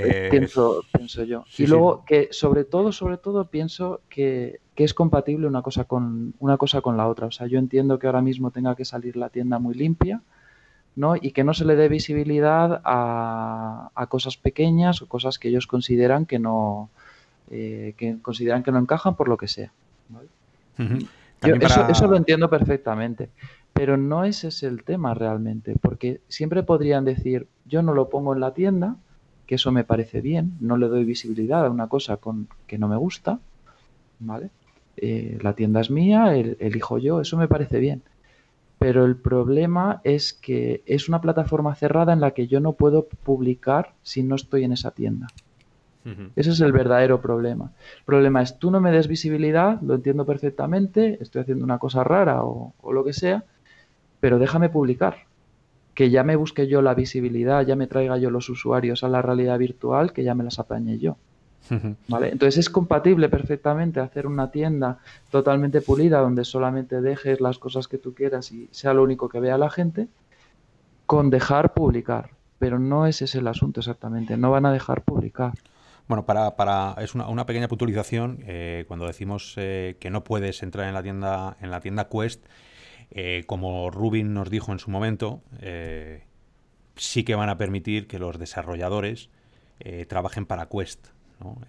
Speaker 4: eh, pienso, yo. y luego que sobre todo, sobre todo pienso que, que, es compatible una cosa con una cosa con la otra. O sea, yo entiendo que ahora mismo tenga que salir la tienda muy limpia, ¿no? y que no se le dé visibilidad a, a cosas pequeñas o cosas que ellos consideran que no, eh, que consideran que no encajan por lo que sea. Yo, eso, eso, lo entiendo perfectamente, pero no ese es el tema realmente, porque siempre podrían decir, yo no lo pongo en la tienda, que eso me parece bien, no le doy visibilidad a una cosa con, que no me gusta, ¿vale? Eh, la tienda es mía, el, elijo yo, eso me parece bien pero el problema es que es una plataforma cerrada en la que yo no puedo publicar si no estoy en esa tienda. Ese es el verdadero problema. El problema es, tú no me des visibilidad, lo entiendo perfectamente, estoy haciendo una cosa rara o, o lo que sea, pero déjame publicar. Que ya me busque yo la visibilidad, ya me traiga yo los usuarios a la realidad virtual, que ya me las apañe yo. Entonces es compatible perfectamente hacer una tienda totalmente pulida donde solamente dejes las cosas que tú quieras y sea lo único que vea la gente con dejar publicar, pero no ese es el asunto exactamente, no van a dejar publicar. Bueno, para, es una,
Speaker 1: pequeña puntualización, eh, cuando decimos eh, que no puedes entrar en la tienda, en la tienda Quest, eh, como Rubin nos dijo en su momento, sí que van a permitir que los desarrolladores trabajen para Quest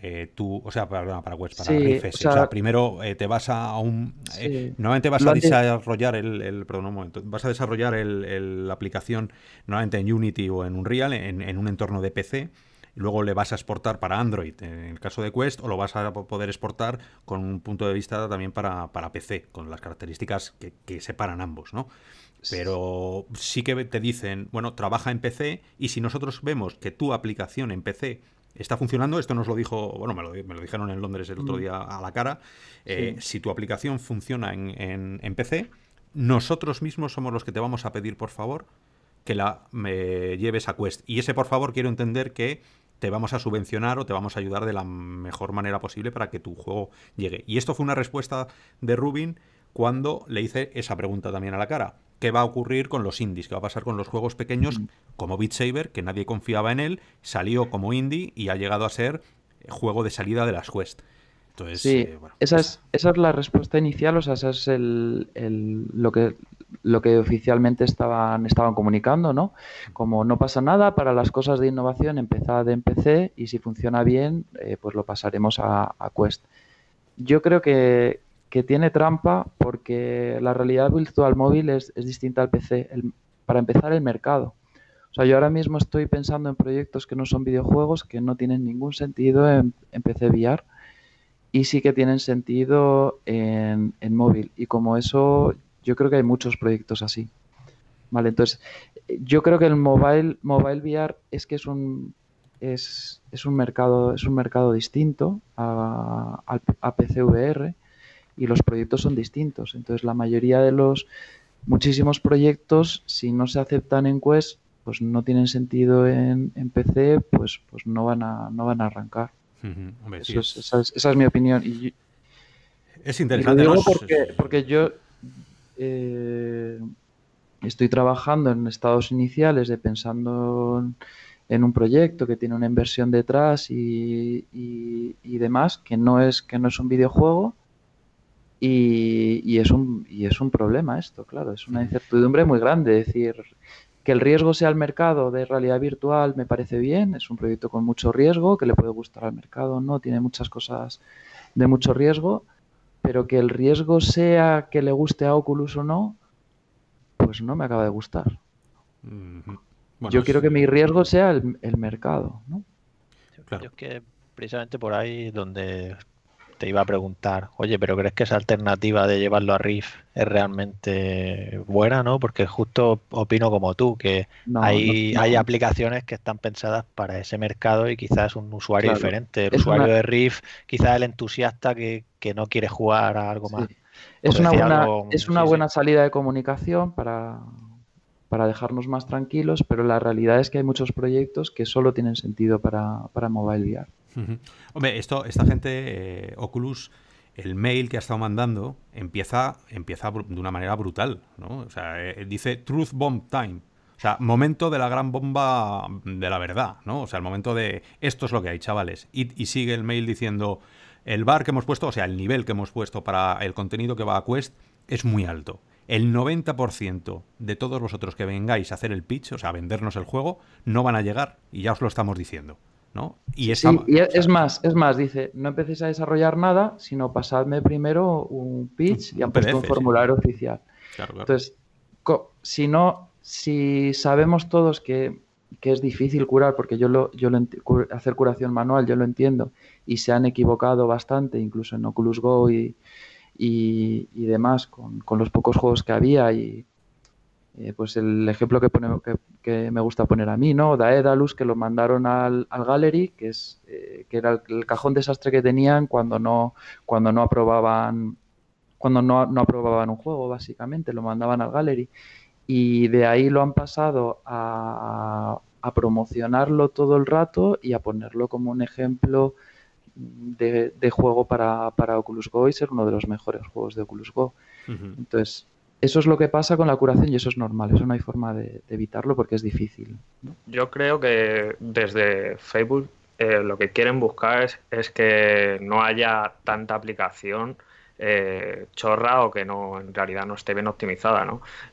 Speaker 1: eh, tú, o sea, para Quest para O, sea, primero eh, te vas a un... Eh, nuevamente vas a desarrollar el, el, Perdón, un momento. Vas a desarrollar el, la aplicación nuevamente en Unity o en Unreal, en, en un entorno de PC luego le vas a exportar para Android en el caso de Quest o lo vas a poder exportar con un punto de vista también para, PC, con las características que, que, separan ambos, ¿no? Pero sí que te dicen, bueno, trabaja en PC y si nosotros vemos que tu aplicación en PC está funcionando, esto nos lo dijo, bueno, me lo, me lo dijeron en Londres el otro mm. día a la cara, eh, si tu aplicación funciona en, PC, nosotros mismos somos los que te vamos a pedir, por favor, que la me eh, lleves a Quest. Y ese, por favor, quiero entender que te vamos a subvencionar o te vamos a ayudar de la mejor manera posible para que tu juego llegue. Y esto fue una respuesta de Rubin cuando le hice esa pregunta también a la cara. ¿Qué va a ocurrir con los indies? ¿Qué va a pasar con los juegos pequeños mm. como Beat que nadie confiaba en él, salió como indie y ha llegado a ser eh, juego de salida de las Quest?
Speaker 4: Entonces, sí, eh, esa, pues es, esa es la respuesta inicial, o sea, esa es lo, que, lo que oficialmente estaban, estaban comunicando, ¿no? Como no pasa nada, para las cosas de innovación empezad en PC y si funciona bien, eh, pues lo pasaremos a Quest. Yo creo que, que tiene trampa porque la realidad virtual móvil es, distinta al PC. para empezar, el mercado. O sea, yo ahora mismo estoy pensando en proyectos que no son videojuegos, que no tienen ningún sentido en, PC VR y sí que tienen sentido en, móvil. Y como eso, yo creo que hay muchos proyectos así. Vale, entonces, yo creo que el mobile, mobile VR es que es un es, es un mercado, es un mercado distinto a, PC VR y los proyectos son distintos. Entonces, la mayoría de los muchísimos proyectos, si no se aceptan en Quest, pues no tienen sentido en, PC, pues, pues no van a, no van a arrancar. esa, es, mi opinión. Y es interesante. porque, porque, yo eh, estoy trabajando en estados iniciales de pensando en, un proyecto que tiene una inversión detrás y, y, y, demás, que no es, que no es un videojuego y, y, es un, y es un problema esto, claro, es una mm. incertidumbre muy grande. Es decir, que el riesgo sea el mercado de realidad virtual me parece bien, es un proyecto con mucho riesgo, que le puede gustar al mercado, no, tiene muchas cosas de mucho riesgo, pero que el riesgo sea que le guste a Oculus o no, pues no me acaba de gustar.
Speaker 3: yo quiero que mi riesgo
Speaker 4: sea el, mercado. ¿no?
Speaker 3: que precisamente por ahí donde te iba a preguntar, oye, pero ¿crees que esa alternativa de llevarlo a Riff es realmente buena, no? Porque justo opino como tú, que hay, aplicaciones que están pensadas para ese mercado y quizás un usuario diferente. El usuario de Riff, quizás
Speaker 4: el entusiasta que, no quiere jugar a algo más.
Speaker 3: Es, una buena,
Speaker 4: es una, buena, salida de comunicación para, para dejarnos más tranquilos, pero la realidad es que hay muchos proyectos que solo tienen sentido para, para Mobile VR.
Speaker 1: Hombre, esto, esta gente, eh, Oculus, el mail que ha estado mandando empieza, empieza de una manera brutal, ¿no? O sea, eh, eh, dice Truth Bomb Time. O sea, momento de la gran bomba de la verdad, ¿no? O sea, el momento de esto es lo que hay, chavales. Y, y sigue el mail diciendo el bar que hemos puesto, o sea, el nivel que hemos puesto para el contenido que va a Quest es muy alto. El 90% de todos vosotros que vengáis a hacer el pitch, o sea, a vendernos el juego, no van a llegar y ya os lo estamos diciendo. Y,
Speaker 4: es más, es más, dice, no empecéis a desarrollar nada, sino pasadme primero un pitch y han puesto un formulario oficial. Entonces, si no, si sabemos todos que, es difícil curar, porque yo lo, yo hacer curación manual, yo lo entiendo, y se han equivocado bastante, incluso en Oculus Go y, demás, con, con los pocos juegos que había y, eh, pues el ejemplo que, que, me gusta poner a mí, ¿no? Daedalus, que lo mandaron al, Gallery, que, es, eh, que era el, cajón desastre que tenían cuando no, cuando no aprobaban cuando no, aprobaban un juego, básicamente, lo mandaban al Gallery. Y de ahí lo han pasado a, promocionarlo todo el rato y a ponerlo como un ejemplo de, juego para, Oculus Go y ser uno de los mejores juegos de Oculus Go. Entonces, eso es lo que pasa con la curación y eso es normal, eso no hay forma de, evitarlo porque es difícil.
Speaker 2: Yo creo que desde Facebook eh, lo que quieren buscar es, es, que no haya tanta aplicación eh, chorra o que no en realidad no esté bien optimizada,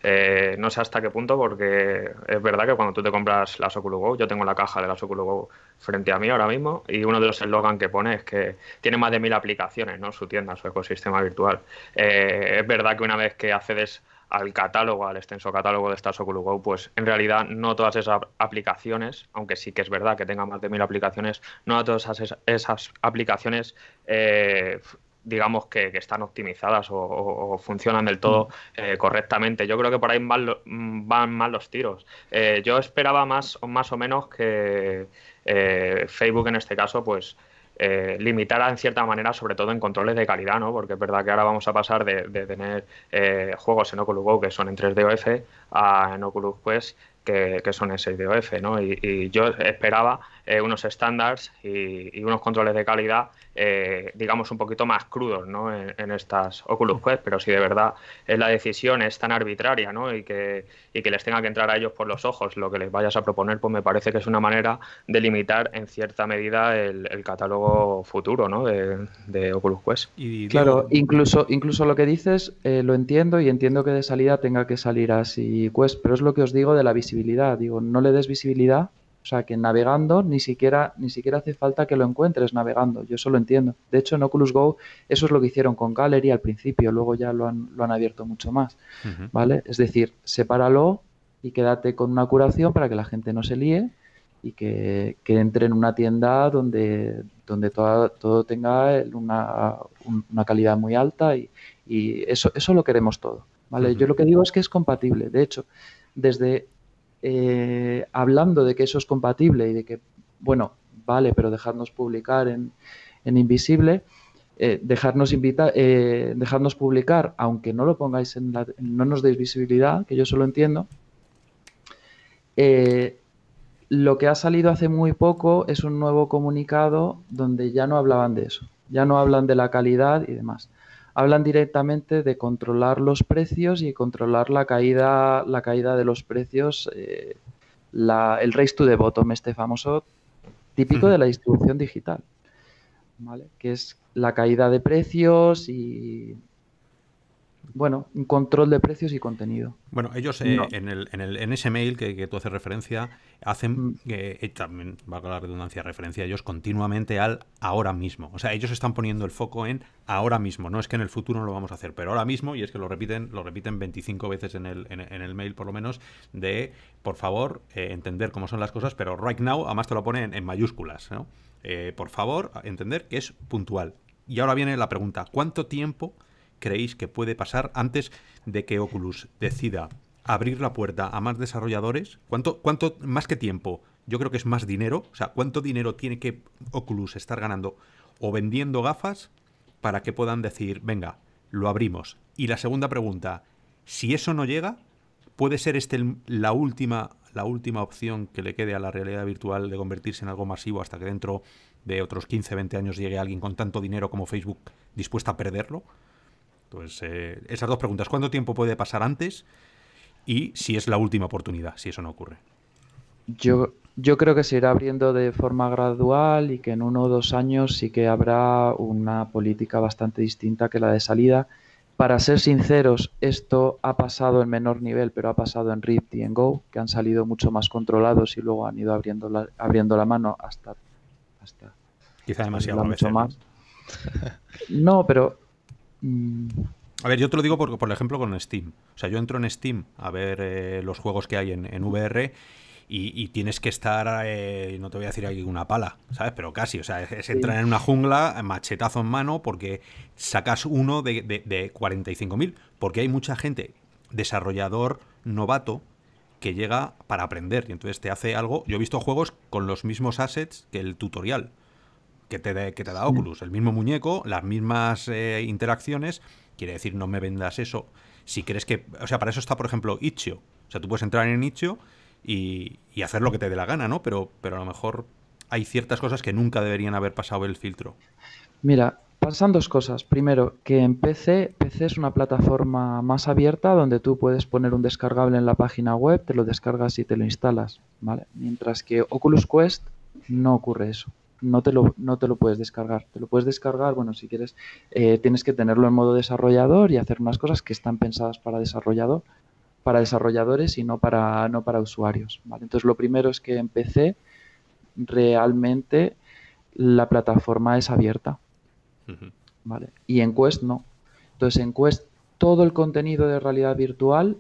Speaker 2: eh, ¿no? sé hasta qué punto porque es verdad que cuando tú te compras la Oculus Go, yo tengo la caja de la Oculus Go frente a mí ahora mismo y uno de los eslogan que pone es que tiene más de mil aplicaciones, ¿no? Su tienda, su ecosistema virtual. Eh, es verdad que una vez que accedes al catálogo, al extenso catálogo de estas Oculus Go, pues en realidad no todas esas aplicaciones, aunque sí que es verdad que tenga más de mil aplicaciones, no todas esas, aplicaciones digamos, que, están optimizadas o, funcionan del todo mm. eh, correctamente. Yo creo que por ahí van, van mal los tiros. Eh, yo esperaba más, más o menos que eh, Facebook en este caso, pues... Eh, limitará en cierta manera, sobre todo en controles de calidad, ¿no? Porque es verdad que ahora vamos a pasar de, tener juegos en Oculus Go que son en 3D a en Oculus Quest que, son SDOF, no Y, yo esperaba eh, unos estándares y, unos controles de calidad, eh, digamos, un poquito más crudos, ¿no? En, estas Oculus mm. Quest, pero si de verdad es la decisión es tan arbitraria, ¿no? Y que, y que les tenga que entrar a ellos por los ojos lo que les vayas a proponer, pues me parece que es una manera de limitar en cierta medida el, catálogo futuro, ¿no? De, Oculus Quest. Y, claro,
Speaker 4: incluso, incluso lo que dices eh, lo entiendo y entiendo que de salida tenga que salir así Quest, pero es lo que os digo de la visibilidad Digo, no le des visibilidad, o sea, que navegando ni siquiera, ni siquiera hace falta que lo encuentres navegando, yo eso lo entiendo. De hecho, en Oculus Go eso es lo que hicieron con Gallery al principio, luego ya lo han, lo han abierto mucho más, ¿vale? Es decir, sepáralo y quédate con una curación para que la gente no se líe y que, entre en una tienda donde, donde todo, tenga una, calidad muy alta y, eso, eso lo queremos todo. ¿vale? Yo lo que digo es que es compatible. De hecho, desde eh, hablando de que eso es compatible y de que, bueno, vale, pero dejarnos publicar en, Invisible, eh, dejarnos, invita, eh, dejarnos publicar, aunque no lo pongáis en la, no nos deis visibilidad, que yo solo entiendo. lo que ha salido hace muy poco es un nuevo comunicado donde ya no hablaban de eso, ya no hablan de la calidad y demás hablan directamente de controlar los precios y controlar la caída, la caída de los precios, eh, el race to the bottom, este famoso típico de la distribución digital, ¿vale? que es la caída de precios y bueno, un control de precios y contenido. Bueno, ellos eh,
Speaker 1: en, el, en, ese mail que, tú haces referencia, hacen, mm. que eh, también valga la redundancia, referencia ellos continuamente al ahora mismo. O sea, ellos están poniendo el foco en ahora mismo. No es que en el futuro no lo vamos a hacer, pero ahora mismo, y es que lo repiten, lo repiten 25 veces en el, en, el mail por lo menos, de, por favor, eh, entender cómo son las cosas, pero right now, además te lo ponen en mayúsculas, ¿no? por favor, entender que es puntual. Y ahora viene la pregunta, ¿cuánto tiempo creéis que puede pasar antes de que Oculus decida abrir la puerta a más desarrolladores? ¿Cuánto, cuánto más que tiempo? Yo creo que es más dinero. O sea, ¿cuánto dinero tiene que Oculus estar ganando o vendiendo gafas para que puedan decir, venga, lo abrimos? Y la segunda pregunta, si eso no llega, ¿puede ser este la última, la última opción que le quede a la realidad virtual de convertirse en algo masivo hasta que dentro de otros 15, 20 años llegue alguien con tanto dinero como Facebook dispuesta a perderlo? Entonces, pues, eh, esas dos preguntas. ¿Cuánto tiempo puede pasar antes? Y si es la última oportunidad, si eso no ocurre.
Speaker 4: Yo, yo creo que se irá abriendo de forma gradual y que en uno o dos años sí que habrá una política bastante distinta que la de salida. Para ser sinceros, esto ha pasado en menor nivel, pero ha pasado en Rift y en Go, que han salido mucho más controlados y luego han ido abriendo la, abriendo la mano hasta, hasta quizá demasiado mucho más. No, pero Mm. A ver,
Speaker 1: yo te lo digo por, por ejemplo con Steam. O sea, yo entro en Steam a ver eh, los juegos que hay en, VR y, tienes que estar, eh, no te voy a decir aquí una pala, ¿sabes? Pero casi, o sea, es, entrar en una jungla, machetazo en mano, porque sacas uno de, de 45.000, porque hay mucha gente, desarrollador novato, que llega para aprender y entonces te hace algo. Yo he visto juegos con los mismos assets que el tutorial que te, da mm. Oculus. El mismo muñeco, las mismas eh, interacciones. Quiere decir, no me vendas eso. Si crees que. O sea, para eso está, por ejemplo, Itch.io. O sea, tú puedes entrar en Itch.io y, hacer lo que te dé la gana, ¿no? Pero, pero a lo mejor hay ciertas cosas que nunca deberían haber pasado el filtro.
Speaker 4: Mira, pasan dos cosas. Primero, que en PC, PC es una plataforma más abierta donde tú puedes poner un descargable en la página web, te lo descargas y te lo instalas, ¿vale? Mientras que Oculus Quest no ocurre eso no te, lo, no te lo puedes descargar. Te lo puedes descargar, bueno, si quieres, eh, tienes que tenerlo en modo desarrollador y hacer unas cosas que están pensadas para desarrollador, para desarrolladores y no para, no para usuarios. Entonces, lo primero es que en PC realmente la plataforma es abierta. ¿vale? Y en Quest no. Entonces, en Quest todo el contenido de realidad virtual,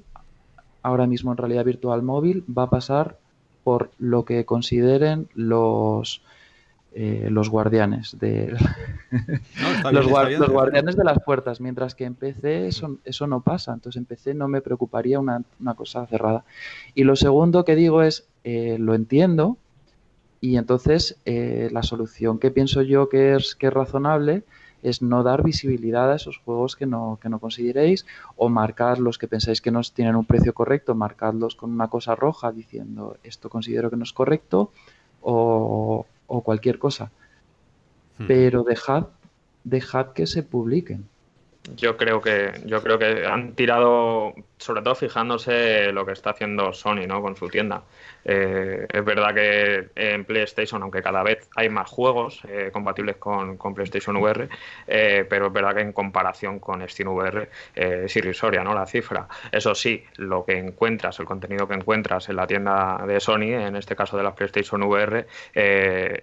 Speaker 4: ahora mismo en realidad virtual móvil, va a pasar por lo que consideren los, eh, los guardianes de los, guardianes de las puertas, mientras que en PC eso, no pasa, entonces en PC no me preocuparía una, cosa cerrada. Y lo segundo que digo es, eh, lo entiendo y entonces eh, la solución que pienso yo que es, que razonable es no dar visibilidad a esos juegos que no, que no consideréis o marcar los que pensáis que no tienen un precio correcto, marcarlos con una cosa roja diciendo esto considero que no es correcto o, o cualquier cosa. Hmm. Pero dejad, dejad que se publiquen.
Speaker 2: Yo creo que, yo creo que han tirado sobre todo fijándose lo que está haciendo Sony ¿no? con su tienda. Eh, es verdad que en PlayStation, aunque cada vez hay más juegos eh, compatibles con, PlayStation VR, eh, pero es verdad que en comparación con Steam VR es irrisoria ¿no? la cifra. Eso sí, lo que encuentras, el contenido que encuentras en la tienda de Sony, en este caso de la PlayStation VR,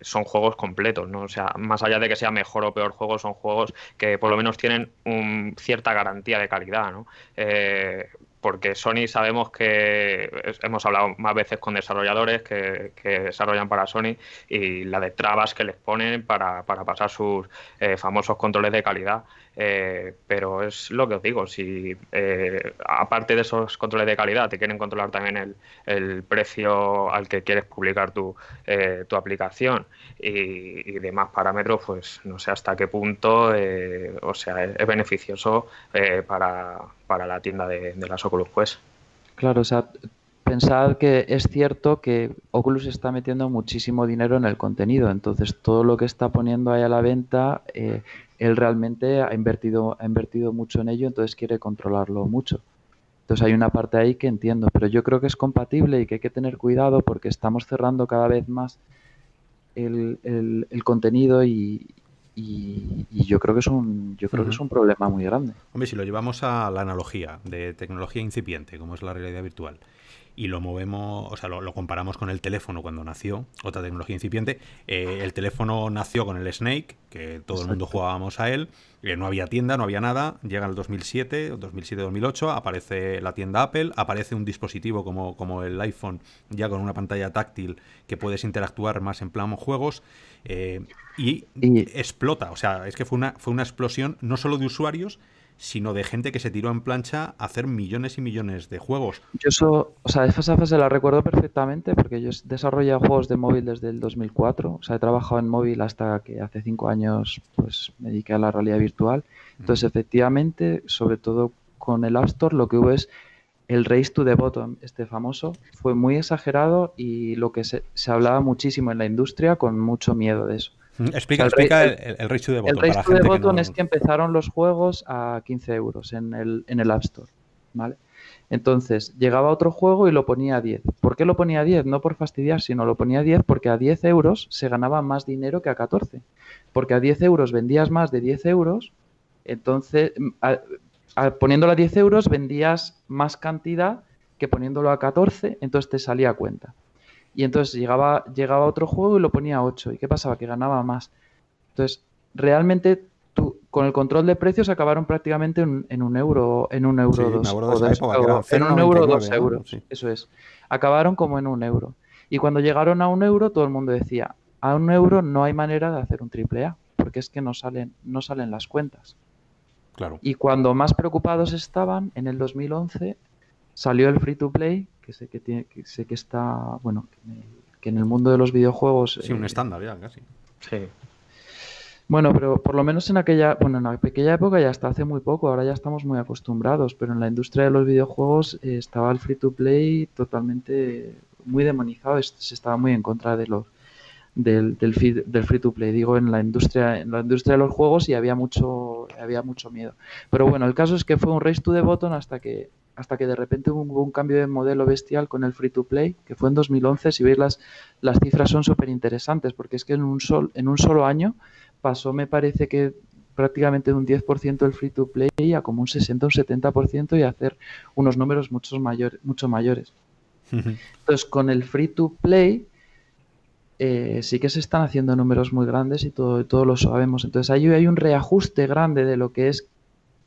Speaker 2: son juegos completos. ¿no? O sea, más allá de que sea mejor o peor juego, son juegos que por lo menos tienen un, cierta garantía de calidad. ¿no? porque Sony sabemos que hemos hablado más veces con desarrolladores que, desarrollan para Sony y la de trabas que les ponen para, para pasar sus eh, famosos controles de calidad. Eh, pero es lo que os digo, si eh, aparte de esos controles de calidad, te quieren controlar también el, precio al que quieres publicar tu, eh, tu aplicación y, demás parámetros, pues no sé hasta qué punto o sea, es, beneficioso para, para, la tienda de, las Oculus
Speaker 4: Quest. Claro, o sea, pensad que es cierto que Oculus está metiendo muchísimo dinero en el contenido, entonces todo lo que está poniendo ahí a la venta él realmente ha invertido, ha invertido mucho en ello, entonces quiere controlarlo mucho. Entonces hay una parte ahí que entiendo, pero yo creo que es compatible y que hay que tener cuidado porque estamos cerrando cada vez más el, contenido y, yo creo que es un yo creo que es un problema muy grande.
Speaker 1: Hombre, si lo llevamos a la analogía de tecnología incipiente, como es la realidad virtual, y lo movemos, o sea, lo, comparamos con el teléfono cuando nació, otra tecnología incipiente. Eh, el teléfono nació con el Snake, que todo el mundo jugábamos a él, eh, no había tienda, no había nada, llega el 2007, 2007-2008, aparece la tienda Apple, aparece un dispositivo como, como el iPhone, ya con una pantalla táctil que puedes interactuar más en plan juegos, eh, y, explota, o sea, es que fue una, fue una explosión no solo de usuarios, sino de gente que se tiró en plancha a hacer millones y millones de juegos.
Speaker 4: Yo eso, o sea, esa fase la recuerdo perfectamente porque yo he desarrollado juegos de móvil desde el 2004, o sea, he trabajado en móvil hasta que hace cinco años pues me dediqué a la realidad virtual. Entonces, efectivamente, sobre todo con el App Store, lo que hubo es el race to the bottom, este famoso, fue muy exagerado y lo que se, se hablaba muchísimo en la industria con mucho miedo de eso. Explica, el, el, ratio de botón. El ratio de botón es que empezaron los juegos a 15 euros en el, en el App Store. ¿vale? Entonces, llegaba otro juego y lo ponía a 10. ¿Por qué lo ponía a 10? No por fastidiar, sino lo ponía a 10 porque a 10 euros se ganaba más dinero que a 14. Porque a 10 euros vendías más de 10 euros, entonces, mm, poniéndolo a 10 euros vendías más cantidad que poniéndolo a 14, entonces te salía a cuenta y entonces llegaba, llegaba otro juego y lo ponía a 8. ¿Y qué pasaba? Que ganaba más. Entonces, realmente tú, con el control de precios acabaron prácticamente en, un euro, en un euro dos. o en un euro dos euros. Eso es. Acabaron como en un euro. Y cuando llegaron a un euro, todo el mundo decía, a un euro no hay manera de hacer un triple A, porque es que no salen, no salen las cuentas. Claro. Y cuando más preocupados estaban, en el 2011, Salió el free to play, que sé que, tiene, sé que está, bueno, que en el mundo de los videojuegos... Sí, un eh, estándar
Speaker 1: ya, casi. Sí.
Speaker 4: Bueno, pero por lo menos en aquella, bueno, en pequeña época ya hasta hace muy poco, ahora ya estamos muy acostumbrados, pero en la industria de los videojuegos eh, estaba el free to play totalmente muy demonizado, se estaba muy en contra de los del, del, free to play, digo, en la industria, en la industria de los juegos y había mucho, había mucho miedo. Pero bueno, el caso es que fue un race to the bottom hasta que hasta que de repente hubo un cambio de modelo bestial con el free to play, que fue en 2011. Si veis las, las cifras son súper interesantes, porque es que en un, sol, en un solo año pasó, me parece que prácticamente de un 10% el free to play a como un 60 un 70% y hacer unos números mucho, mucho mayores.
Speaker 2: Entonces,
Speaker 4: con el free to play eh, sí que se están haciendo números muy grandes y todo, todos lo sabemos. Entonces, ahí hay un reajuste grande de lo que es.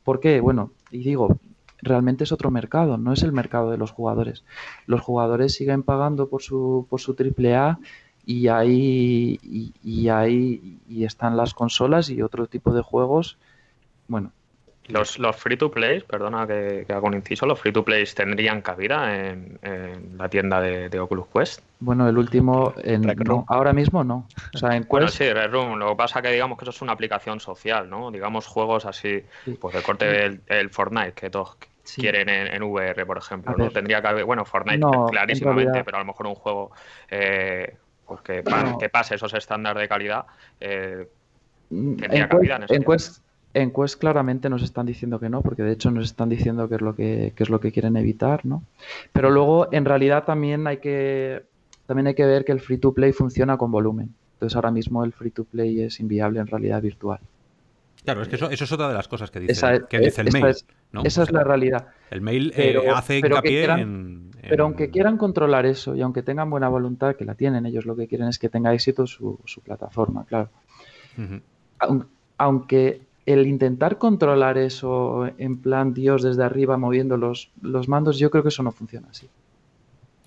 Speaker 4: ¿Por qué? Bueno, y digo, realmente es otro mercado, no es el mercado de los jugadores. Los jugadores siguen pagando por su, por su A y ahí, y ahí y están las consolas y otro tipo de juegos. Bueno,
Speaker 2: los, los free to play, perdona que, que, hago un inciso, los free to play tendrían cabida en, la tienda de, Oculus Quest.
Speaker 4: Bueno, el último, en, Room, ahora mismo no. O sea, en Quest...
Speaker 2: sí, Red Room, lo que pasa que digamos que eso es una aplicación social, ¿no? Digamos juegos así, pues de corte del el Fortnite, que todos quieren en, VR, por ejemplo. ¿no? Tendría que bueno, Fortnite clarísimamente, pero a lo mejor un juego eh, pues que, pase esos estándares de calidad eh,
Speaker 4: mm, tendría cabida en, en Quest, en Quest claramente nos están diciendo que no, porque de hecho nos están diciendo que es lo que, es lo que quieren evitar, ¿no? Pero luego, en realidad, también hay que también hay que ver que el free to play funciona con volumen. Entonces ahora mismo el free to play es inviable en realidad virtual.
Speaker 1: Claro, es que eso, es otra de las cosas que dice, el mail. Esa es la
Speaker 4: realidad. El mail eh, hace hincapié en, Pero aunque quieran controlar eso y aunque tengan buena voluntad, que la tienen, ellos lo que quieren es que tenga éxito su, plataforma, claro. aunque el intentar controlar eso en plan Dios desde arriba moviendo los, los mandos, yo creo que eso no funciona así.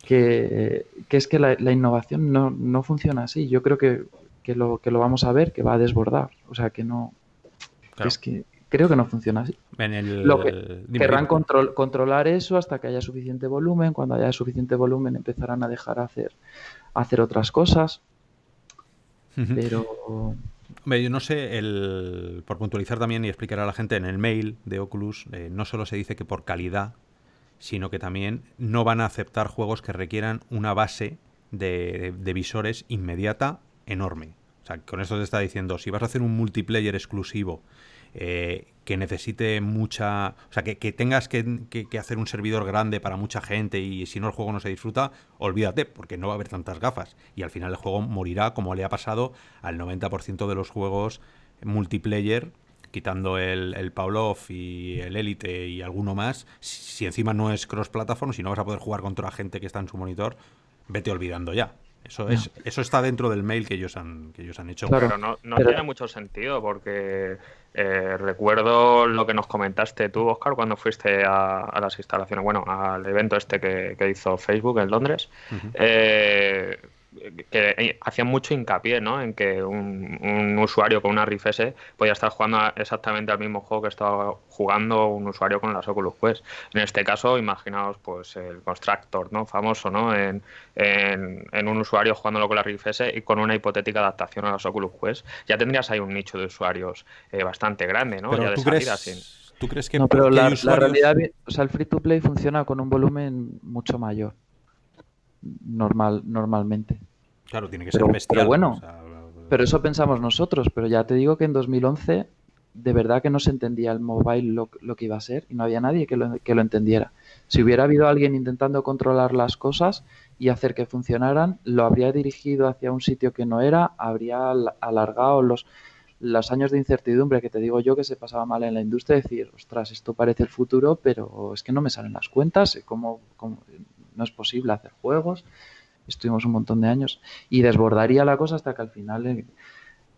Speaker 4: Que, es que la, innovación no, funciona así. Yo creo que, que, lo, que vamos a ver, que va a desbordar. O sea, que no... Es que creo que no funciona así. lo querrán control, controlar eso hasta que haya suficiente volumen. Cuando haya suficiente volumen empezarán a dejar hacer, hacer otras cosas. Pero
Speaker 1: yo no sé, el, por puntualizar también y explicar a la gente, en el mail de Oculus eh, no solo se dice que por calidad, sino que también no van a aceptar juegos que requieran una base de, visores inmediata enorme. O sea, con esto te está diciendo, si vas a hacer un multiplayer exclusivo eh, que necesite mucha. O sea, que, tengas que, hacer un servidor grande para mucha gente y si no el juego no se disfruta, olvídate, porque no va a haber tantas gafas. Y al final el juego morirá, como le ha pasado al 90% de los juegos multiplayer, quitando el, el Pavlov y el Elite y alguno más. Si encima no es cross-platform, si no vas a poder jugar contra la gente que está en su monitor, vete olvidando ya. Eso, es, eso está dentro del mail que ellos han, que ellos han hecho. Claro, pero no, tiene
Speaker 2: mucho sentido porque eh, recuerdo lo que nos comentaste tú, Oscar, cuando fuiste a, las instalaciones, bueno, al evento este que, hizo Facebook en Londres que hacían mucho hincapié ¿no? en que un, usuario con una Rift S podía estar jugando exactamente al mismo juego que estaba jugando un usuario con las Oculus Quest. En este caso, imaginaos pues el Constructor ¿no? famoso ¿no? En, un usuario jugándolo con la Rift S y con una hipotética adaptación a las Oculus Quest. Ya tendrías ahí un nicho de usuarios eh, bastante grande, ¿no? ¿Tú
Speaker 4: crees que.? No, pero la, la, realidad. O sea, el free to play funciona con un volumen mucho mayor normal, normalmente.
Speaker 1: Claro, tiene que ser bestial. Pero
Speaker 4: bueno, pero eso pensamos nosotros, pero ya te digo que en 2011 de verdad que no se entendía el mobile lo, lo que iba a ser y no había nadie que lo, que lo, entendiera. Si hubiera habido alguien intentando controlar las cosas y hacer que funcionaran, lo habría dirigido hacia un sitio que no era, habría alargado los, los años de incertidumbre que te digo yo que se pasaba mal en la industria, decir, ostras, esto parece el futuro, pero es que no me salen las cuentas, eh, ¿cómo, cómo no es posible hacer juegos. Estuvimos un montón de años y desbordaría la cosa hasta que al final, eh,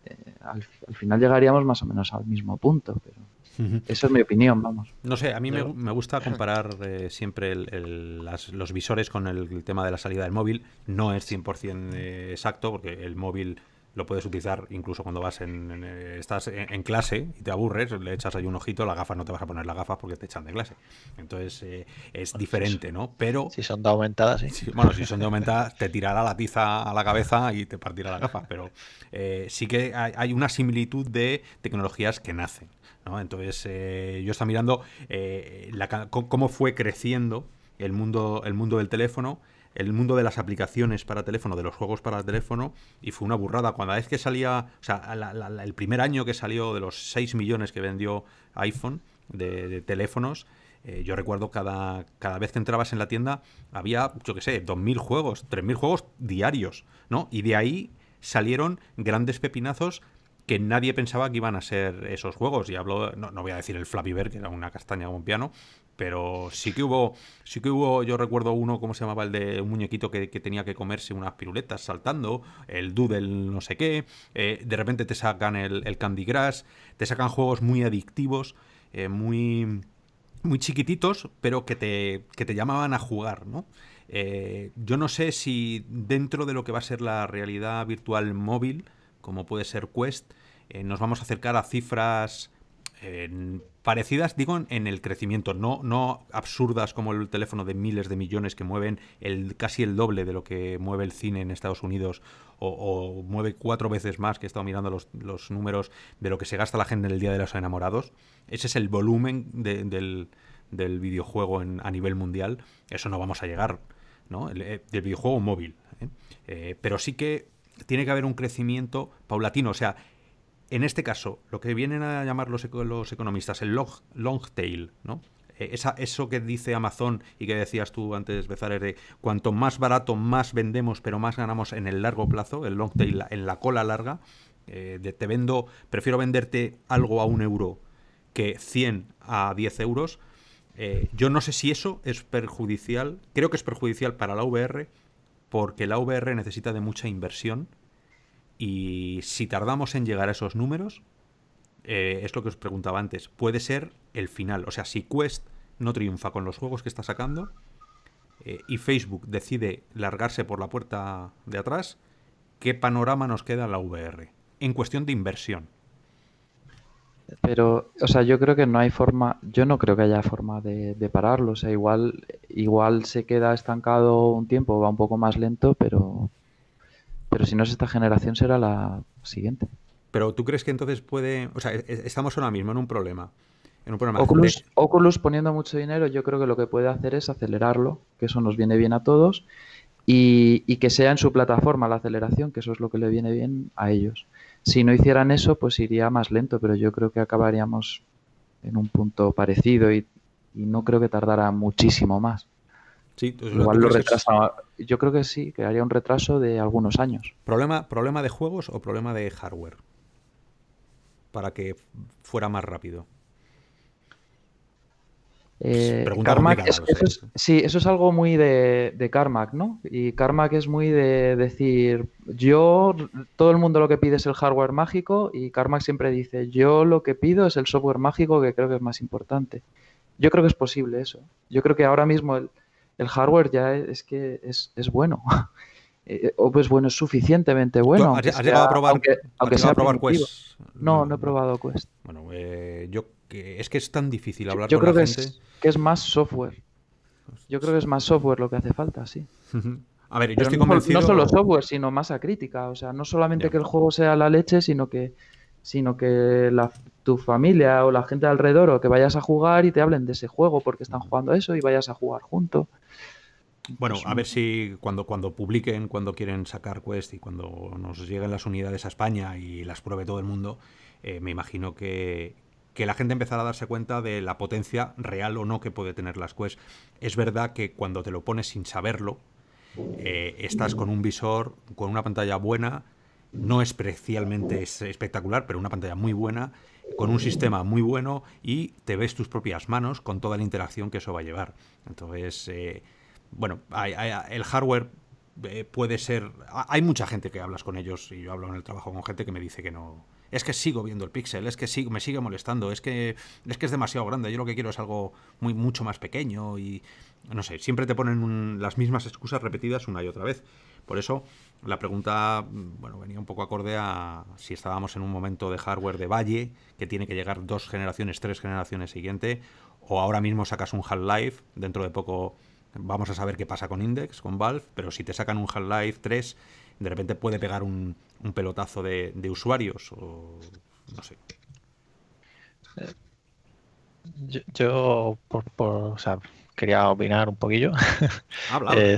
Speaker 4: eh, al, final llegaríamos más o menos al mismo punto. Pero esa es mi opinión, vamos.
Speaker 1: No sé, a mí me, gusta comparar eh, siempre los visores con el, el, tema de la salida del móvil. No es 100% exacto porque el móvil lo puedes utilizar incluso cuando vas eh, estás en, clase y te aburres, le echas ahí un ojito, la gafa no te vas a poner las gafas porque te echan de clase. Entonces eh, es diferente, ¿no? Pero... Si son de aumentadas, sí. bueno, si son de aumentadas, te tirará la tiza a la cabeza y te partirá la gafa. pero eh, sí que hay, una similitud de tecnologías que nacen. Entonces, yo estaba mirando cómo fue creciendo el mundo, el mundo del teléfono el mundo de las aplicaciones para teléfono, de los juegos para teléfono, y fue una burrada. Cuando la vez que salía, o sea, el primer año que salió de los 6 millones que vendió iPhone de, teléfonos, eh, yo recuerdo cada, cada vez que entrabas en la tienda había, yo qué sé, 2.000 juegos, 3.000 juegos diarios, ¿no? Y de ahí salieron grandes pepinazos que nadie pensaba que iban a ser esos juegos. Y hablo, no, voy a decir el Flappy Bird, que era una castaña como un piano, pero sí que hubo, sí que hubo, yo recuerdo uno, ¿cómo se llamaba? El de un muñequito que, tenía que comerse unas piruletas saltando, el Doodle no sé qué, eh, de repente te sacan el, Candy grass, te sacan juegos muy adictivos, eh, muy, muy chiquititos, pero que te, que te llamaban a jugar, ¿no? Eh, yo no sé si dentro de lo que va a ser la realidad virtual móvil, como puede ser Quest, nos vamos a acercar a cifras parecidas, digo, en el crecimiento, no, no absurdas como el teléfono de miles de millones que mueven el, casi el doble de lo que mueve el cine en Estados Unidos o, mueve cuatro veces más, que he estado mirando los, números de lo que se gasta la gente en el Día de los Enamorados. Ese es el volumen del, videojuego a nivel mundial. Eso no vamos a llegar, ¿no? El, eh, del videojuego móvil. ¿eh? Eh, pero sí que tiene que haber un crecimiento paulatino, o sea, en este caso, lo que vienen a llamar los, economistas, el long, tail, ¿no? Eh, eso que dice Amazon y que decías tú antes, es de cuanto más barato, más vendemos, pero más ganamos en el largo plazo, el long tail, en la cola larga. Eh, de, te vendo, prefiero venderte algo a un euro que 100 a 10 euros. Eh, yo no sé si eso es perjudicial, creo que es perjudicial para la VR, porque la VR necesita de mucha inversión y si tardamos en llegar a esos números, eh, es lo que os preguntaba antes, puede ser el final. O sea, si Quest no triunfa con los juegos que está sacando eh, y Facebook decide largarse por la puerta de atrás, ¿qué panorama nos queda en la VR? En cuestión de inversión.
Speaker 4: Pero, o sea, yo creo que no hay forma, yo no creo que haya forma de, de, pararlo. O sea, igual, igual se queda estancado un tiempo, va un poco más lento, pero pero si no es esta generación, será la siguiente.
Speaker 1: Pero tú crees que entonces puede. O sea, estamos ahora mismo en un problema. En un problema
Speaker 4: Oculus, poniendo mucho dinero, yo creo que lo que puede hacer es acelerarlo, que eso nos viene bien a todos. Y, que sea en su plataforma la aceleración, que eso es lo que le viene bien a ellos. Si no hicieran eso, pues iría más lento, pero yo creo que acabaríamos en un punto parecido y, y no creo que tardara muchísimo más. Pues, Igual lo retrasa. Yo creo que sí, que haría un retraso de algunos años. ¿Problema,
Speaker 1: ¿Problema de juegos o problema de hardware? Para que fuera más rápido.
Speaker 4: Eh, pues, eso sí, eso es algo muy de, de Carmack, ¿no? Y Carmack es muy de decir, yo, todo el mundo lo que pide es el hardware mágico y Carmack siempre dice, yo lo que pido es el software mágico que creo que es más importante. Yo creo que es posible eso. Yo creo que ahora mismo el hardware ya e, es, que es, bueno. Eh, o pues bueno, es suficientemente bueno. ¿Has, llegado a probar, Quest? No, no he probado Quest. Bueno,
Speaker 1: eh, yo es que es tan difícil hablar yo, con creo la que gente. Es,
Speaker 4: que es más software. Yo creo que es más software lo que hace falta, sí. a ver, yo estoy convencido. No solo software, sino masa crítica. O sea, no solamente que el juego sea la leche, sino que sino que la, tu familia o la gente alrededor o que vayas a jugar y te hablen de ese juego porque están jugando eso y vayas a jugar junto.
Speaker 1: Bueno, pues a ver si cuando, cuando publiquen, cuando quieren sacar Quest y cuando nos lleguen las unidades a España y las pruebe todo el mundo, eh, me imagino que, que la gente empezará a darse cuenta de la potencia real o no que puede tener las Quest. Es verdad que cuando te lo pones sin saberlo, eh, estás con un visor, con una pantalla buena, no especialmente es espectacular, pero una pantalla muy buena, con un sistema muy bueno y te ves tus propias manos con toda la interacción que eso va a llevar. Entonces, eh, bueno, el hardware eh, puede ser... Hay mucha gente que hablas con ellos y yo hablo en el trabajo con gente que me dice que no... Es que sigo viendo el pixel, es que me sigue molestando, es que, es que es demasiado grande, yo lo que quiero es algo muy, mucho más pequeño y no sé, siempre te ponen las mismas excusas repetidas una y otra vez. Por eso, la pregunta, mm, bueno, venía un poco acorde a si estábamos en un momento de hardware de valle, que tiene que llegar dos generaciones, tres generaciones siguiente, o ahora mismo sacas un Half-Life, dentro de poco vamos a saber qué pasa con Index, con Valve, pero si te sacan un Half-Life 3, de repente puede pegar un, pelotazo de, usuarios, o no sé.
Speaker 3: Eh, yo, por, quería opinar un poquillo. Ah,
Speaker 1: habla. Eh,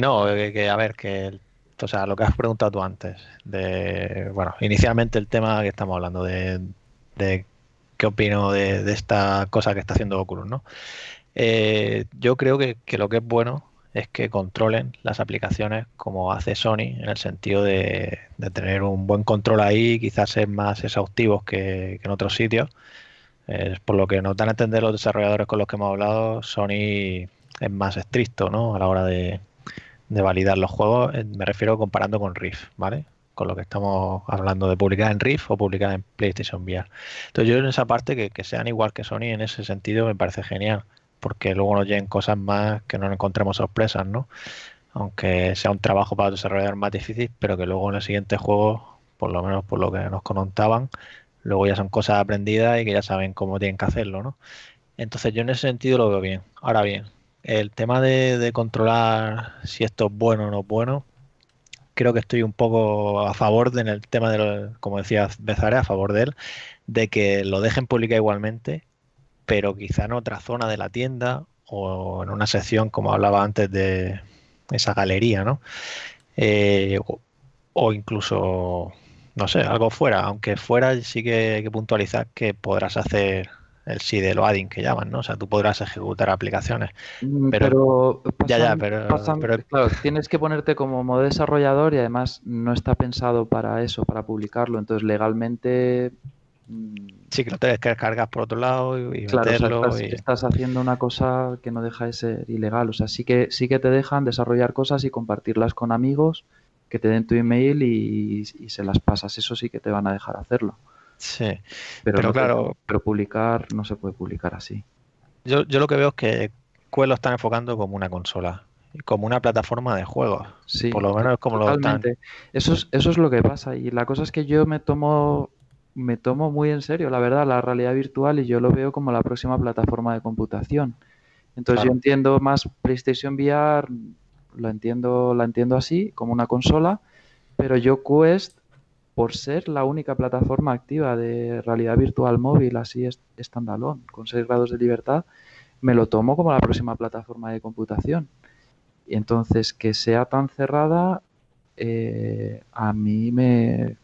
Speaker 3: no, a ver, que o sea, lo que has preguntado tú antes, de, bueno, inicialmente el tema que estamos hablando, de, qué opino de, esta cosa que está haciendo Oculus, ¿no? Eh, yo creo que, lo que es bueno es que controlen las aplicaciones como hace Sony, en el sentido de, de tener un buen control ahí, quizás ser más exhaustivos que en otros sitios, eh, por lo que nos dan a entender los desarrolladores con los que hemos hablado, Sony es más estricto ¿no? a la hora de, validar los juegos. Eh, me refiero comparando con Rift, ¿vale? Con lo que estamos hablando de publicar en Rift o publicar en PlayStation VR. Entonces yo en esa parte que, sean igual que Sony en ese sentido me parece genial, porque luego nos lleguen cosas más que no encontremos sorpresas, ¿no? Aunque sea un trabajo para desarrollar más difícil, pero que luego en el siguiente juego, por lo menos por lo que nos contaban, Luego ya son cosas aprendidas y que ya saben cómo tienen que hacerlo, ¿no? Entonces yo en ese sentido lo veo bien. Ahora bien, el tema de, controlar si esto es bueno o no es bueno, creo que estoy un poco a favor del en el tema de, como decía Bezare, a favor de él, de que lo dejen publicar igualmente, pero quizá en otra zona de la tienda o en una sección, como hablaba antes, de esa galería, ¿no? Eh, o, incluso no sé, algo fuera, aunque fuera sí que hay que puntualizar que podrás hacer el sí de loading que llaman, ¿no? O sea, tú podrás ejecutar aplicaciones.
Speaker 4: Mm, pero, ya, ya, pero, claro, tienes que ponerte como modo desarrollador y además no está pensado para eso, para publicarlo, entonces legalmente mm, sí que lo tienes que descargar por otro lado y, estás, y... estás, haciendo una cosa que no deja de ser ilegal, o sea, sí que sí que te dejan desarrollar cosas y compartirlas con amigos que te den tu email y, se las pasas. Eso sí que te van a dejar hacerlo. Sí, pero, claro. pero publicar no se puede publicar así.
Speaker 3: Yo, lo que veo es que cuello lo están enfocando como una
Speaker 4: consola, como una plataforma de juegos. Sí, por lo menos es como lo están. Eso es, eso es lo que pasa. Y la cosa es que yo me tomo me tomo muy en serio, la verdad, la realidad virtual y yo lo veo como la próxima plataforma de computación. Entonces yo entiendo más PlayStation VR entiendo, la entiendo así, como una consola, pero yo Quest, por ser la única plataforma activa de realidad virtual móvil, así es con seis grados de libertad, me lo tomo como la próxima plataforma de computación. Y entonces, que sea tan cerrada, eh, a mí me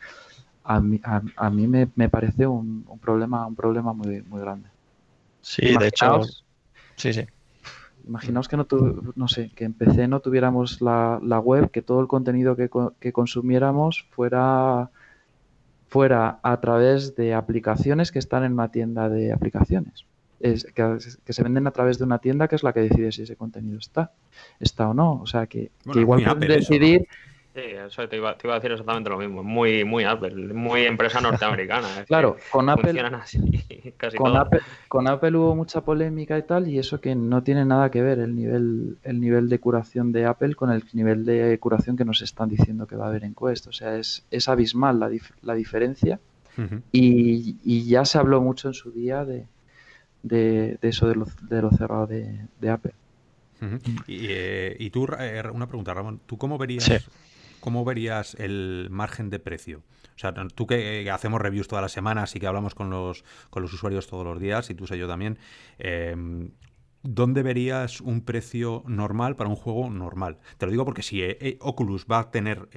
Speaker 4: a mí, a, me, parece un, problema un problema muy, muy grande. Sí, de hecho. Sí, sí. Imaginaos que no, no sé, que en PC no tuviéramos la, web, que todo el contenido que, que, consumiéramos fuera, fuera a través de aplicaciones que están en una tienda de aplicaciones. Es, que, se venden a través de una tienda que es la que decide si ese contenido está, está o no. O sea, que, igual pueden decidir...
Speaker 2: Sí, te iba, a decir exactamente lo mismo. Muy, muy Apple, muy empresa norteamericana. claro, con Apple,
Speaker 4: con, Apple, hubo mucha polémica y tal, y eso que no tiene nada que ver el nivel, el nivel de curación de Apple con el nivel de curación que nos están diciendo que va a haber en Quest. O sea, es, es abismal la, diferencia. y, ya se habló mucho en su día de, eso de lo, cerrado de, Apple.
Speaker 1: Eh, y, tú, eh, una pregunta, Ramón, ¿tú cómo verías ¿cómo verías el margen de precio? O sea, tú que hacemos reviews todas las semanas y que hablamos con los, con los usuarios todos los días, y tú sé yo también, em, ¿dónde verías un precio normal para un juego normal? Te lo digo porque si eh, eh, Oculus va a tener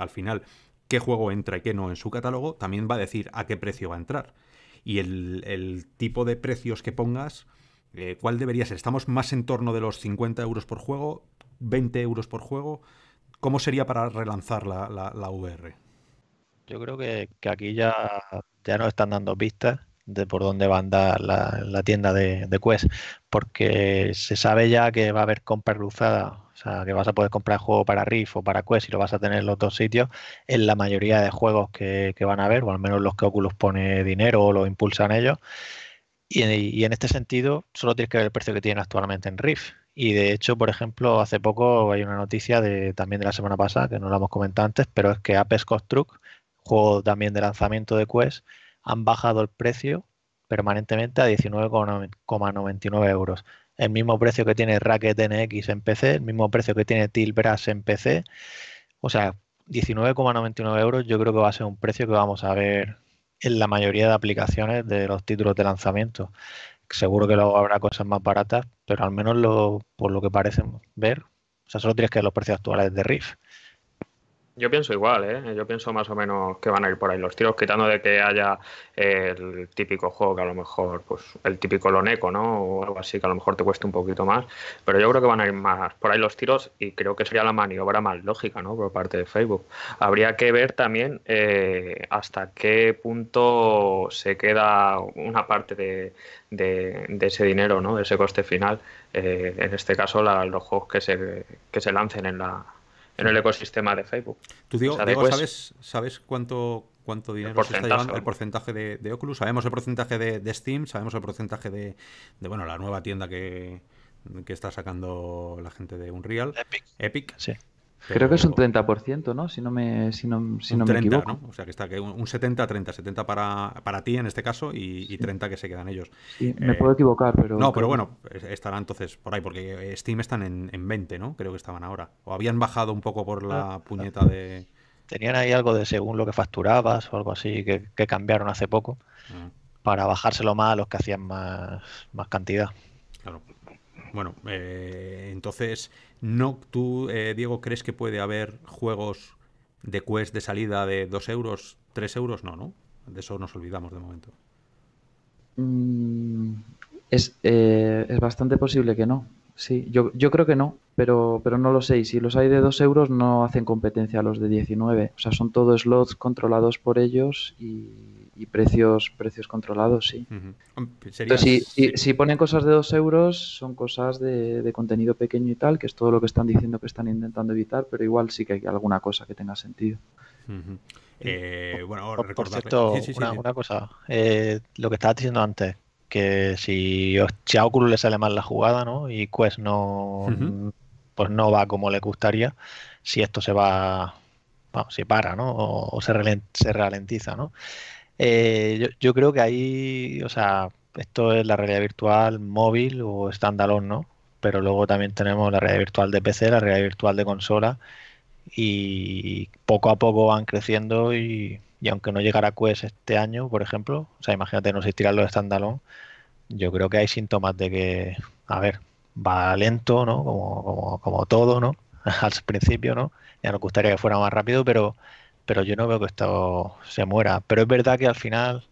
Speaker 1: al final qué juego entra y qué no en su catálogo, también va a decir a qué precio va a entrar. Y el, tipo de precios que pongas, eh, ¿cuál debería ser? ¿Estamos más en torno de los 50 euros por juego? ¿20 euros por juego? ¿Cómo sería para relanzar la, VR?
Speaker 3: Yo creo que, aquí ya, ya nos están dando pistas de por dónde va a andar la, tienda de, Quest, porque se sabe ya que va a haber compra cruzada, o sea, que vas a poder comprar juego para Rift o para Quest y lo vas a tener en los dos sitios, en la mayoría de juegos que, van a haber, o al menos los que Oculus pone dinero o lo impulsan ellos. Y, y en este sentido, solo tienes que ver el precio que tienen actualmente en Rift y de hecho, por ejemplo, hace poco hay una noticia de, también de la semana pasada, que no la hemos comentado antes, pero es que Apex Construct, juego también de lanzamiento de Quest, han bajado el precio permanentemente a 19,99 euros. El mismo precio que tiene Racket NX en PC, el mismo precio que tiene Tilbras en PC. O sea, 19,99 euros yo creo que va a ser un precio que vamos a ver en la mayoría de aplicaciones de los títulos de lanzamiento seguro que luego habrá cosas más baratas, pero al menos lo, por lo que parece ver, o sea, solo tienes que ver los precios actuales de RIF.
Speaker 2: Yo pienso igual, ¿eh? yo pienso más o menos que van a ir por ahí los tiros, quitando de que haya el típico juego que a lo mejor, pues el típico Loneco, ¿no? O algo así que a lo mejor te cueste un poquito más, pero yo creo que van a ir más por ahí los tiros y creo que sería la maniobra más lógica, ¿no? Por parte de Facebook. Habría que ver también eh, hasta qué punto se queda una parte de, ese dinero, ¿no? De ese coste final, eh, en este caso los juegos que se, que se lancen en la, en el ecosistema de Facebook. Tú, digo,
Speaker 1: ¿sabes, cuánto, cuánto dinero se está llevando el porcentaje de, Oculus? Sabemos el porcentaje de, Steam, sabemos el porcentaje de, bueno, la nueva tienda que, que está sacando la gente de Unreal. Epic. Epic. Sí. Creo que es un
Speaker 4: 30%, ¿no? Si no me, si no, no equivoco.
Speaker 1: O sea, que está que un 70-30, 70 para, para ti en este caso y, 30 que se quedan ellos.
Speaker 4: me eh, puedo equivocar, pero... No, pero bueno,
Speaker 1: estará entonces por ahí, porque Steam están en, 20, ¿no? Creo que estaban ahora. O habían bajado un poco por la ah. puñeta de... Tenían ahí algo de
Speaker 3: según lo que facturabas o algo así que, cambiaron hace poco ah. para bajárselo más a los que hacían más, más cantidad.
Speaker 1: Claro. Bueno, eh, entonces, no, ¿tú, eh, Diego, crees que puede haber juegos de quest de salida de 2 euros, 3 euros? No, ¿no? De eso nos olvidamos de momento.
Speaker 4: Mm, es, eh, es bastante posible que no. Sí, yo, yo creo que no, pero, pero no lo sé. Y si los hay de 2 euros, no hacen competencia a los de 19. O sea, son todos slots controlados por ellos y, y precios, precios controlados, sí.
Speaker 3: Entonces,
Speaker 4: si, ponen cosas de 2 euros, son cosas de, contenido pequeño y tal, que es todo lo que están diciendo que están intentando evitar, pero igual sí que hay alguna cosa que tenga sentido.
Speaker 3: bueno, por, cierto, una, cosa,
Speaker 4: eh, lo que estabas diciendo antes,
Speaker 3: que si, a Oculus le sale mal la jugada, ¿no? Y Quest no, pues no va como le gustaría, si esto se va bueno, se para, ¿no? O, se, ralentiza, ¿no? Eh, yo, creo que ahí, o sea, esto es la realidad virtual móvil o standalone, ¿no? Pero luego también tenemos la realidad virtual de PC, la realidad virtual de consola y poco a poco van creciendo y, y aunque no llegara Quest este año, por ejemplo, o sea, imagínate no existirán los standalone, yo creo que hay síntomas de que, a ver, va lento, ¿no? Como, como, como todo, ¿no? Al principio, ¿no? Ya nos gustaría que fuera más rápido, pero pero yo no veo que esto se muera. Pero es verdad que al final,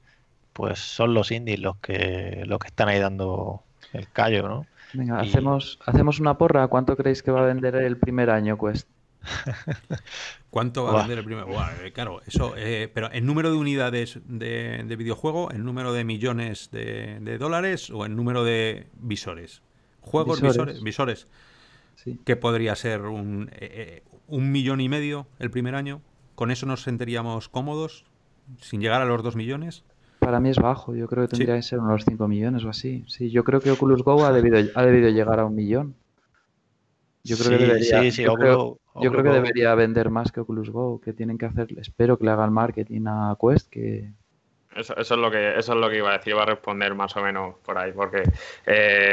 Speaker 3: pues son los indies los que,
Speaker 4: los que están ahí dando el callo, ¿no? Venga, hacemos, hacemos una porra. ¿Cuánto creéis que va a vender el primer año Quest? ¿Cuánto va a vender el
Speaker 1: primer? año? Eh, claro, eso. Eh, pero ¿el número de unidades de, de videojuego, el número de millones de, dólares o el número de visores? Juegos, visores. Visores. Que podría ser un, eh, un millón y medio el primer año. ¿Con eso nos sentiríamos cómodos? ¿Sin llegar a los 2 millones?
Speaker 4: Para mí es bajo, yo creo que tendría que ser unos 5 millones o así. Sí, yo creo que Oculus Go ha debido, ha debido llegar a un millón. Yo creo que debería, vender más que Oculus Go, que tienen que hacer, espero que le haga el marketing a Quest, que
Speaker 2: eso, es lo que, eso es lo que iba a decir, iba a responder más o menos por ahí, porque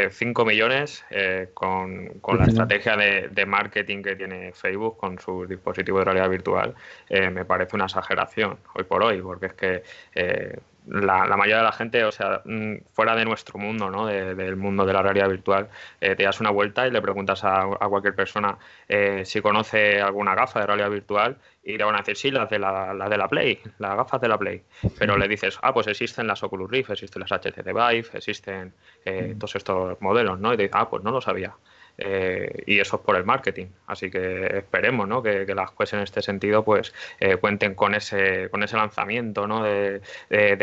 Speaker 2: 5 eh, millones eh, con, la estrategia de, marketing que tiene Facebook con su dispositivo de realidad virtual eh, me parece una exageración hoy por hoy, porque es que la, mayoría de la gente, o sea, mm, fuera de nuestro mundo, ¿no? del mundo de la realidad virtual, eh, te das una vuelta y le preguntas a, cualquier persona eh, si conoce alguna gafa de realidad virtual y le van a decir, sí, las de la, de la Play, las gafas de la Play. Pero le dices, ah, pues existen las Oculus Rift, existen las HTC Vive, existen eh, todos estos modelos, ¿no? Y te dicen, ah, pues no lo sabía. Eh, y eso es por el marketing. Así que esperemos que, las Quest en este sentido pues eh, cuenten con ese, con ese lanzamiento, ¿no? de,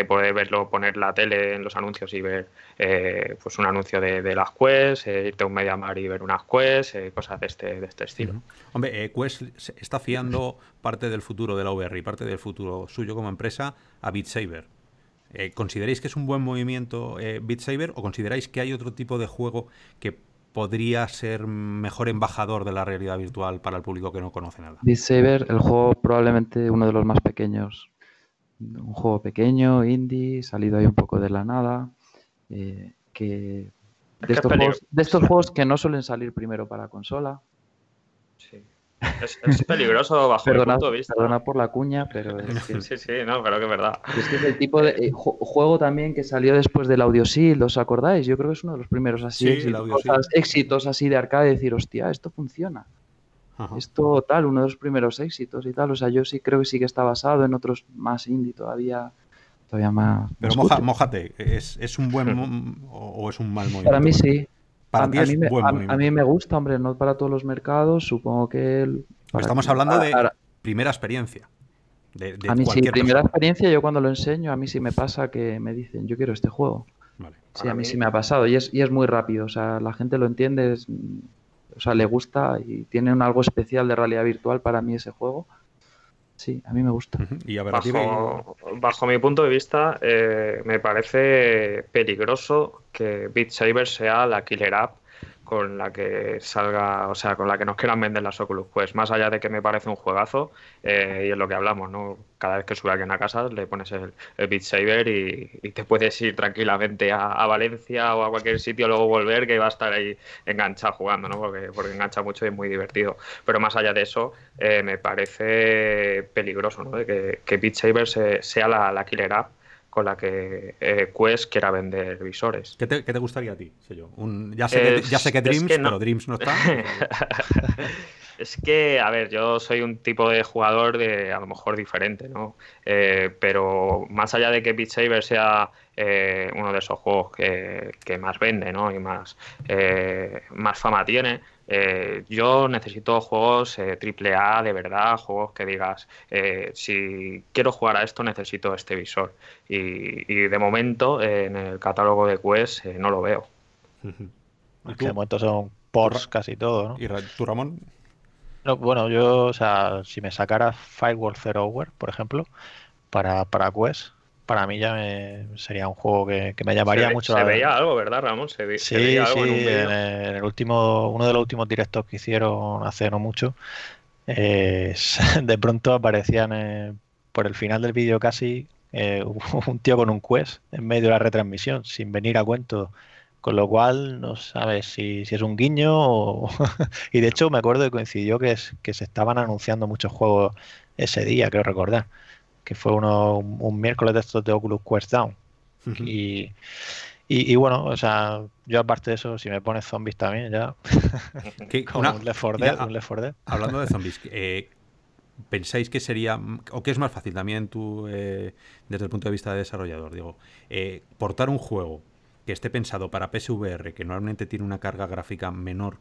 Speaker 2: poder verlo, poner la tele en los anuncios y ver eh, pues un anuncio de, las Quest, irte a un media mar y ver unas Quest, cosas de este, de este estilo. Hombre, Quest está fiando parte del futuro de la VR y parte del
Speaker 1: futuro suyo como empresa a Beat Saber. ¿Consideráis que es un buen movimiento Beat Saber o consideráis que hay otro tipo de juego que podría ser mejor embajador de la realidad virtual para el público que no conoce nada.
Speaker 4: Beat Saber, el juego probablemente uno de los más pequeños. Un juego pequeño, indie, salido ahí un poco de la nada, eh, que de estos, juegos, de estos, juegos, que no suelen salir primero para consola. Sí. Es, peligroso bajo punto de vista. por la cuña, pero. Es
Speaker 2: sí, sí, no, que es verdad.
Speaker 4: Es que es el tipo de eh, juego también que salió después del Audio ¿os acordáis? Yo creo que es uno de los primeros así. éxitos, así de arcade, decir, hostia, esto funciona. Esto tal, uno de los primeros éxitos y tal. O sea, yo sí creo que sí que está basado en otros más indie todavía. Todavía más.
Speaker 1: Pero mojate, ¿es, un buen o, o, es un mal movimiento? Para mí sí, a, mí,
Speaker 4: me gusta, hombre, no para todos los mercados, supongo que... Estamos hablando de
Speaker 1: primera experiencia.
Speaker 4: a mí sí, primera experiencia, yo cuando lo enseño, a mí sí me pasa que me dicen, yo quiero este juego. Sí, a mí, sí me ha pasado y es, muy rápido, o sea, la gente lo entiende, o sea, le gusta y tiene un algo especial de realidad virtual para mí ese juego. Sí, a mí me gusta. ¿Y a bajo,
Speaker 2: bajo, mi punto de vista, eh, me parece peligroso que Beat Saber sea la killer app con la que salga, o sea, con la que nos quieran vender las Oculus Pues Más allá de que me parece un juegazo, eh, y es lo que hablamos, ¿no? Cada vez que sube alguien a casa le pones el, bit Beat Saber y, te puedes ir tranquilamente a, Valencia o a cualquier sitio, luego volver, que va a estar ahí enganchado jugando, ¿no? Porque, porque engancha mucho y es muy divertido. Pero más allá de eso, eh, me parece peligroso, De que, que Beat Saber sea la, la killer app con la que eh, Quest quiera vender visores.
Speaker 1: ¿Qué te, gustaría a ti?
Speaker 2: ya, sé que, eh, Dreams, pero Dreams no
Speaker 1: está.
Speaker 2: es que, a ver, yo soy un tipo de jugador de a lo mejor diferente, ¿no? Eh, pero más allá de que Beat Saber sea eh, uno de esos juegos que, más vende ¿no? y más, eh, más fama tiene. Eh, yo necesito juegos triple A de verdad, juegos que digas, si quiero jugar a esto necesito este visor. Y, de momento en el catálogo de Quest no lo veo. De
Speaker 3: este momento son por casi todo. ¿no? ¿Y tú, Ramón? bueno, yo, o sea, si me sacara Firewall Zero Hour, por ejemplo, para, para Quest, para mí ya sería un juego que, me llamaría mucho se Se veía
Speaker 2: algo, ¿verdad, Ramón? Se, sí, veía algo sí, en,
Speaker 3: el último, uno de los últimos directos que hicieron hace no mucho, de pronto aparecían por el final del vídeo casi eh, un tío con un quest en medio de la retransmisión, sin venir a cuento. Con lo cual no sabes si, si es un guiño o... y de hecho me acuerdo que coincidió que, es, que se estaban anunciando muchos juegos ese día, creo recordar que fue un, miércoles de estos de Oculus Quest Down. y, bueno, o sea, yo aparte de eso, si me pones zombies también, ya. un Left Hablando
Speaker 1: de zombies, eh, ¿pensáis que sería, o que es más fácil también tú, eh, desde el punto de vista de desarrollador, digo, eh, portar un juego que esté pensado para PSVR, que normalmente tiene una carga gráfica menor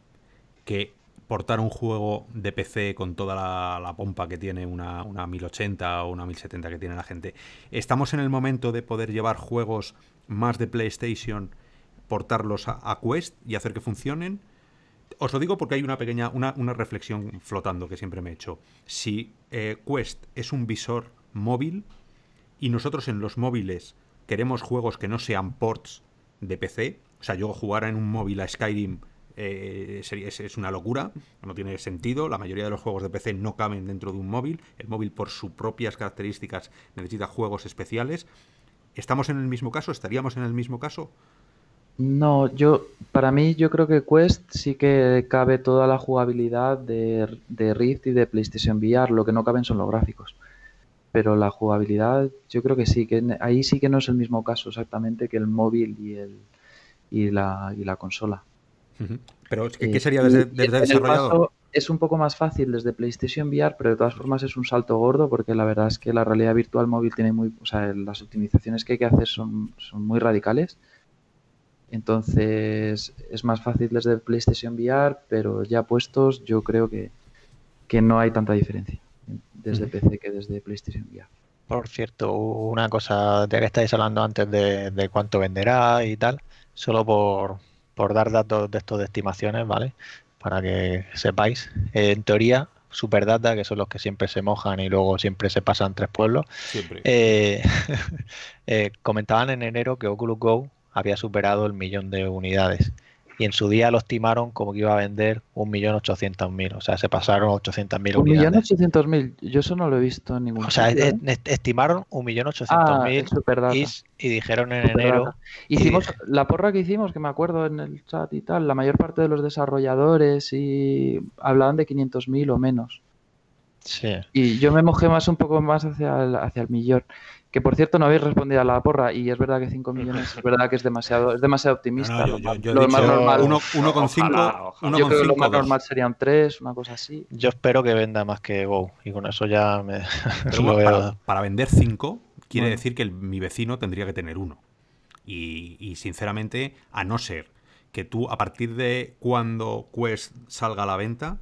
Speaker 1: que portar un juego de PC con toda la, pompa que tiene una, 1080 o una 1070 que tiene la gente. ¿Estamos en el momento de poder llevar juegos más de PlayStation, portarlos a, Quest y hacer que funcionen? Os lo digo porque hay una pequeña, una, reflexión flotando que siempre me he hecho. Si eh, Quest es un visor móvil y nosotros en los móviles queremos juegos que no sean ports de PC, o sea, yo jugar en un móvil a Skyrim eh, es, una locura, no tiene sentido. La mayoría de los juegos de PC no caben dentro de un móvil. El móvil, por sus propias características, necesita juegos especiales. ¿Estamos en el mismo caso? ¿Estaríamos en el mismo caso?
Speaker 4: No, yo, para mí, yo creo que Quest sí que cabe toda la jugabilidad de, Rift y de PlayStation VR. Lo que no caben son los gráficos pero la jugabilidad yo creo que sí, que ahí sí que no es el mismo caso exactamente que el móvil y, el, y, y la consola.
Speaker 1: Pero, ¿qué, eh, sería desde, desde desarrollador?
Speaker 4: es un poco más fácil desde PlayStation VR, pero de todas formas es un salto gordo porque la verdad es que la realidad virtual móvil tiene muy. O sea, las optimizaciones que hay que hacer son, son muy radicales. Entonces, es más fácil desde PlayStation VR, pero ya puestos, yo creo que, que no hay tanta diferencia desde PC que desde PlayStation VR.
Speaker 3: Por cierto, una cosa, De que estáis hablando antes de cuánto venderá y tal, solo por, por dar datos de estos de estimaciones, ¿vale? Para que sepáis. en teoría, Superdata, que son los que siempre se mojan y luego siempre se pasan tres pueblos, eh, eh, comentaban en enero que Oculus Go había superado el millón de unidades y en su día lo estimaron como que iba a vender 1.800.000, o sea, se pasaron 800.000 unidades.
Speaker 4: 1.800.000, yo eso no lo he visto en ningún O sea, ¿eh? estimaron 1.800.000 ah,
Speaker 3: y, dijeron en enero.
Speaker 4: Hicimos la porra que hicimos, que me acuerdo en el chat y tal, la mayor parte de los desarrolladores y hablaban de 500.000 o menos. Sí. Y yo me mojé más un poco más hacia hacia el millón. Que por cierto no habéis respondido a la porra y es verdad que 5 millones es verdad que es demasiado, es demasiado optimista. yo, lo más normal. 1,5. Yo lo normal serían 3, una cosa así.
Speaker 1: Yo espero que venda más que Go y con eso ya me Para, vender 5 quiere decir que mi vecino tendría que tener uno. y sinceramente, a no ser que tú a partir de cuando Quest salga a la venta,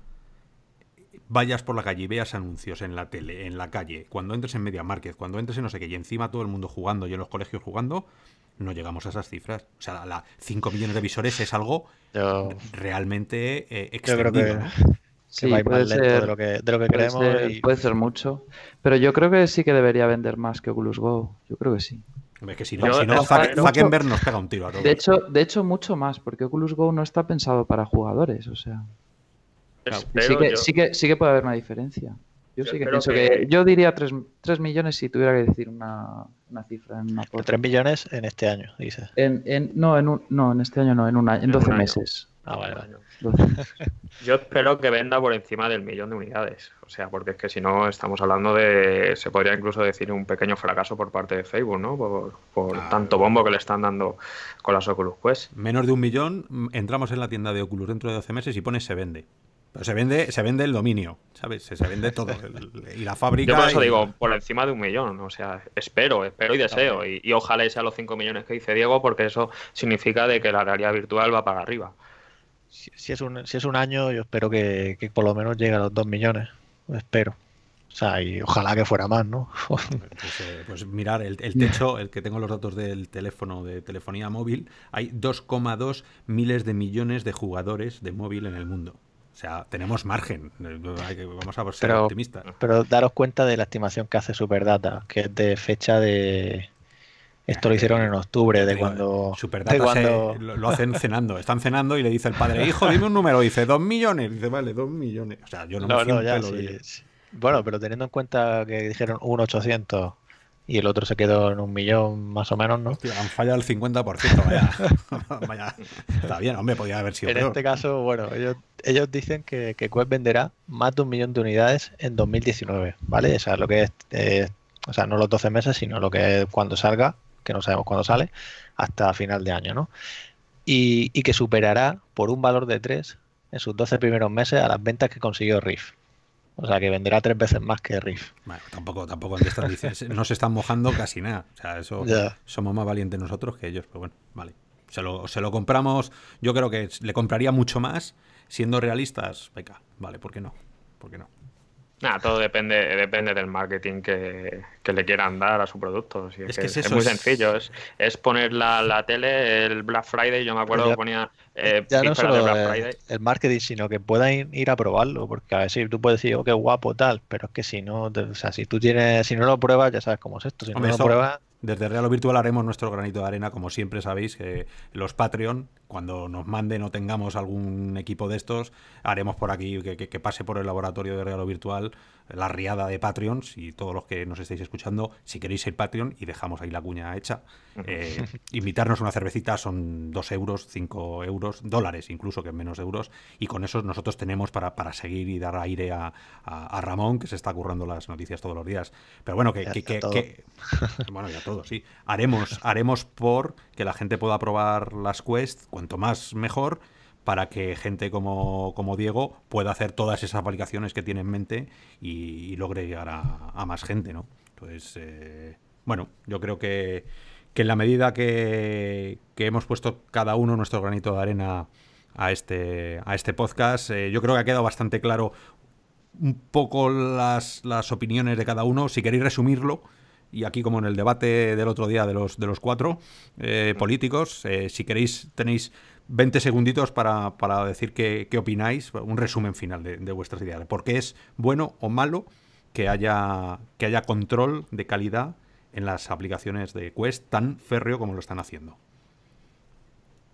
Speaker 1: vayas por la calle y veas anuncios en la tele, en la calle, cuando entres en Media Market, cuando entres en no sé qué, y encima todo el mundo jugando y en los colegios jugando, no llegamos a esas cifras. O sea, la 5 millones de visores es algo realmente eh, yo creo que, Sí, puede ser, de lo que, creemos.
Speaker 4: Puede ser mucho. Pero yo creo que sí que debería vender más que Oculus Go. Yo creo que sí. Es que si no, si nos pega un tiro a De hecho, de hecho, mucho más, porque Oculus Go no está pensado para jugadores. O sea. Pues sí, que, sí, que, sí, que, puede haber una diferencia. Yo, sí que pienso que... Yo diría 3, millones si tuviera que decir una, cifra. En una 3 millones en este año, dice. no, en no, en este año no, en, en 12 meses. Ah, vale, vale.
Speaker 2: Yo espero que venda por encima del millón de unidades. O sea, porque es que si no, estamos hablando de. Se podría incluso decir un pequeño fracaso por parte de Facebook, ¿no? Por, tanto bombo que le están dando con las Oculus Quest. Menos
Speaker 1: de un millón, entramos en la tienda de Oculus dentro de 12 meses y pone se vende se vende, se vende el dominio, ¿sabes? Se, vende todo. y la fábrica. Yo por eso digo, por
Speaker 2: encima de un millón. O sea, espero, espero y deseo. Y, ojalá sea los 5 millones que dice Diego, porque eso significa de que la realidad virtual va para arriba.
Speaker 3: Si, es, un, si es un año, yo espero que, por lo menos llegue a los 2 millones. Espero. O sea, y ojalá que fuera más, ¿no?
Speaker 1: Pues, eh, pues, mirar, el, el, techo, el que tengo los datos del teléfono de telefonía móvil, hay 2,2 miles de millones de jugadores de móvil en el mundo. O sea, tenemos margen. Vamos a ser optimistas.
Speaker 3: Pero daros cuenta de la estimación que hace Superdata, que es de fecha de. Esto lo hicieron en octubre, eh, de cuando. Superdata lo, hacen cenando.
Speaker 1: Están cenando y le dice el padre, hijo, dime un número. Dice, dos millones. Dice, vale, dos millones. O sea, yo no, me
Speaker 3: Bueno, pero teniendo en cuenta que dijeron un 800 y el otro se quedó en un millón más o menos, ¿no? Hostia, han fallado el 50%, vaya. Está bien, hombre, podía haber sido. En este caso, bueno, ellos, dicen que, que Quest venderá más de un millón de unidades en 2019, ¿vale? O sea, lo que eh, o sea, no los 12 meses, sino lo que es cuando salga, que no sabemos cuándo sale, hasta final de año, ¿no? Y, y que superará por un valor de 3 en sus 12 primeros meses a las ventas que consiguió Riff. O sea, que venderá tres veces más que Riff.
Speaker 1: Bueno, tampoco, tampoco no se están mojando casi nada. O sea, eso somos más valientes nosotros que ellos, pero bueno, vale. Se lo, se lo compramos, yo creo que le compraría mucho más, siendo realistas, venga, vale, ¿por qué no? ¿Por qué no?
Speaker 2: Nada, todo depende, depende del marketing que, le quieran dar a su producto. es, muy sencillo. Es, poner la, la, tele, el Black Friday, yo me acuerdo que ponía... Eh, eh, no Black Friday.
Speaker 3: el marketing, sino que puedan ir a probarlo, porque a ver si tú puedes decir, oh, qué guapo, tal, pero es que si no, o sea, si tú tienes, si no lo pruebas,
Speaker 1: ya sabes cómo es esto, si no lo pruebas... Desde Real o Virtual haremos nuestro granito de arena, como siempre sabéis, que los Patreon cuando nos manden o tengamos algún equipo de estos, haremos por aquí que, pase por el laboratorio de regalo virtual eh, la riada de Patreons y todos los que nos estéis escuchando, si queréis ser Patreon y dejamos ahí la cuña hecha, eh, invitarnos una cervecita son 2 euros, 5 euros, dólares incluso que menos euros y con eso nosotros tenemos para, para seguir y dar aire a, Ramón que se está currando las noticias todos los días. Pero bueno, que... bueno, ya todo, sí. Haremos, haremos por que la gente pueda probar las quests cuanto más mejor, para que gente como, como, Diego pueda hacer todas esas aplicaciones que tiene en mente y, logre llegar a, más gente, ¿no? Entonces, eh, bueno, yo creo que, que en la medida que, que, hemos puesto cada uno nuestro granito de arena a este, a este podcast, eh, yo creo que ha quedado bastante claro un poco las, las opiniones de cada uno. Si queréis resumirlo, y aquí como en el debate del otro día de los, de los cuatro eh, políticos, eh, si queréis tenéis 20 segunditos para, para decir qué, opináis, un resumen final de, vuestras ideas, por qué es bueno o malo que haya, que haya control de calidad en las aplicaciones de Quest tan férreo como lo están haciendo.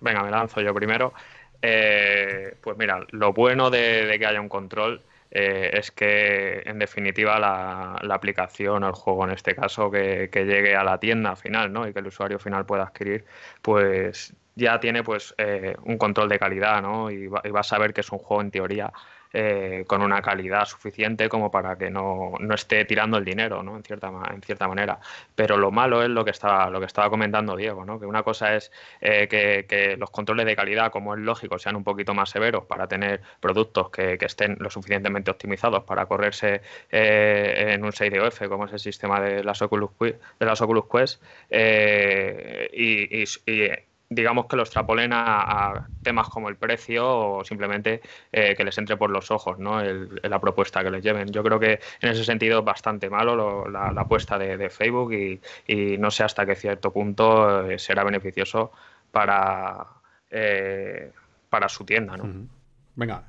Speaker 2: Venga, me lanzo yo primero. Eh, pues mira, lo bueno de, que haya un control eh, es que en definitiva la, la, aplicación, el juego en este caso, que, llegue a la tienda final ¿no? y que el usuario final pueda adquirir, pues ya tiene pues eh, un control de calidad ¿no? y, va, y va a saber que es un juego en teoría eh, con una calidad suficiente como para que no, no esté tirando el dinero, ¿no? En cierta, en cierta manera. Pero lo malo es lo que estaba, lo que estaba comentando Diego, ¿no? Que una cosa es eh, que, los controles de calidad, como es lógico, sean un poquito más severos para tener productos que, estén lo suficientemente optimizados para correrse eh, en un 6DOF, como es el sistema de las Oculus, de las Oculus Quest, y, y digamos que los extrapolen a, temas como el precio o simplemente eh, que les entre por los ojos la propuesta que les lleven. Yo creo que en ese sentido es bastante malo la, apuesta de, Facebook y, no sé hasta qué cierto punto eh, será beneficioso para, eh, para su tienda. ¿no?
Speaker 1: Venga,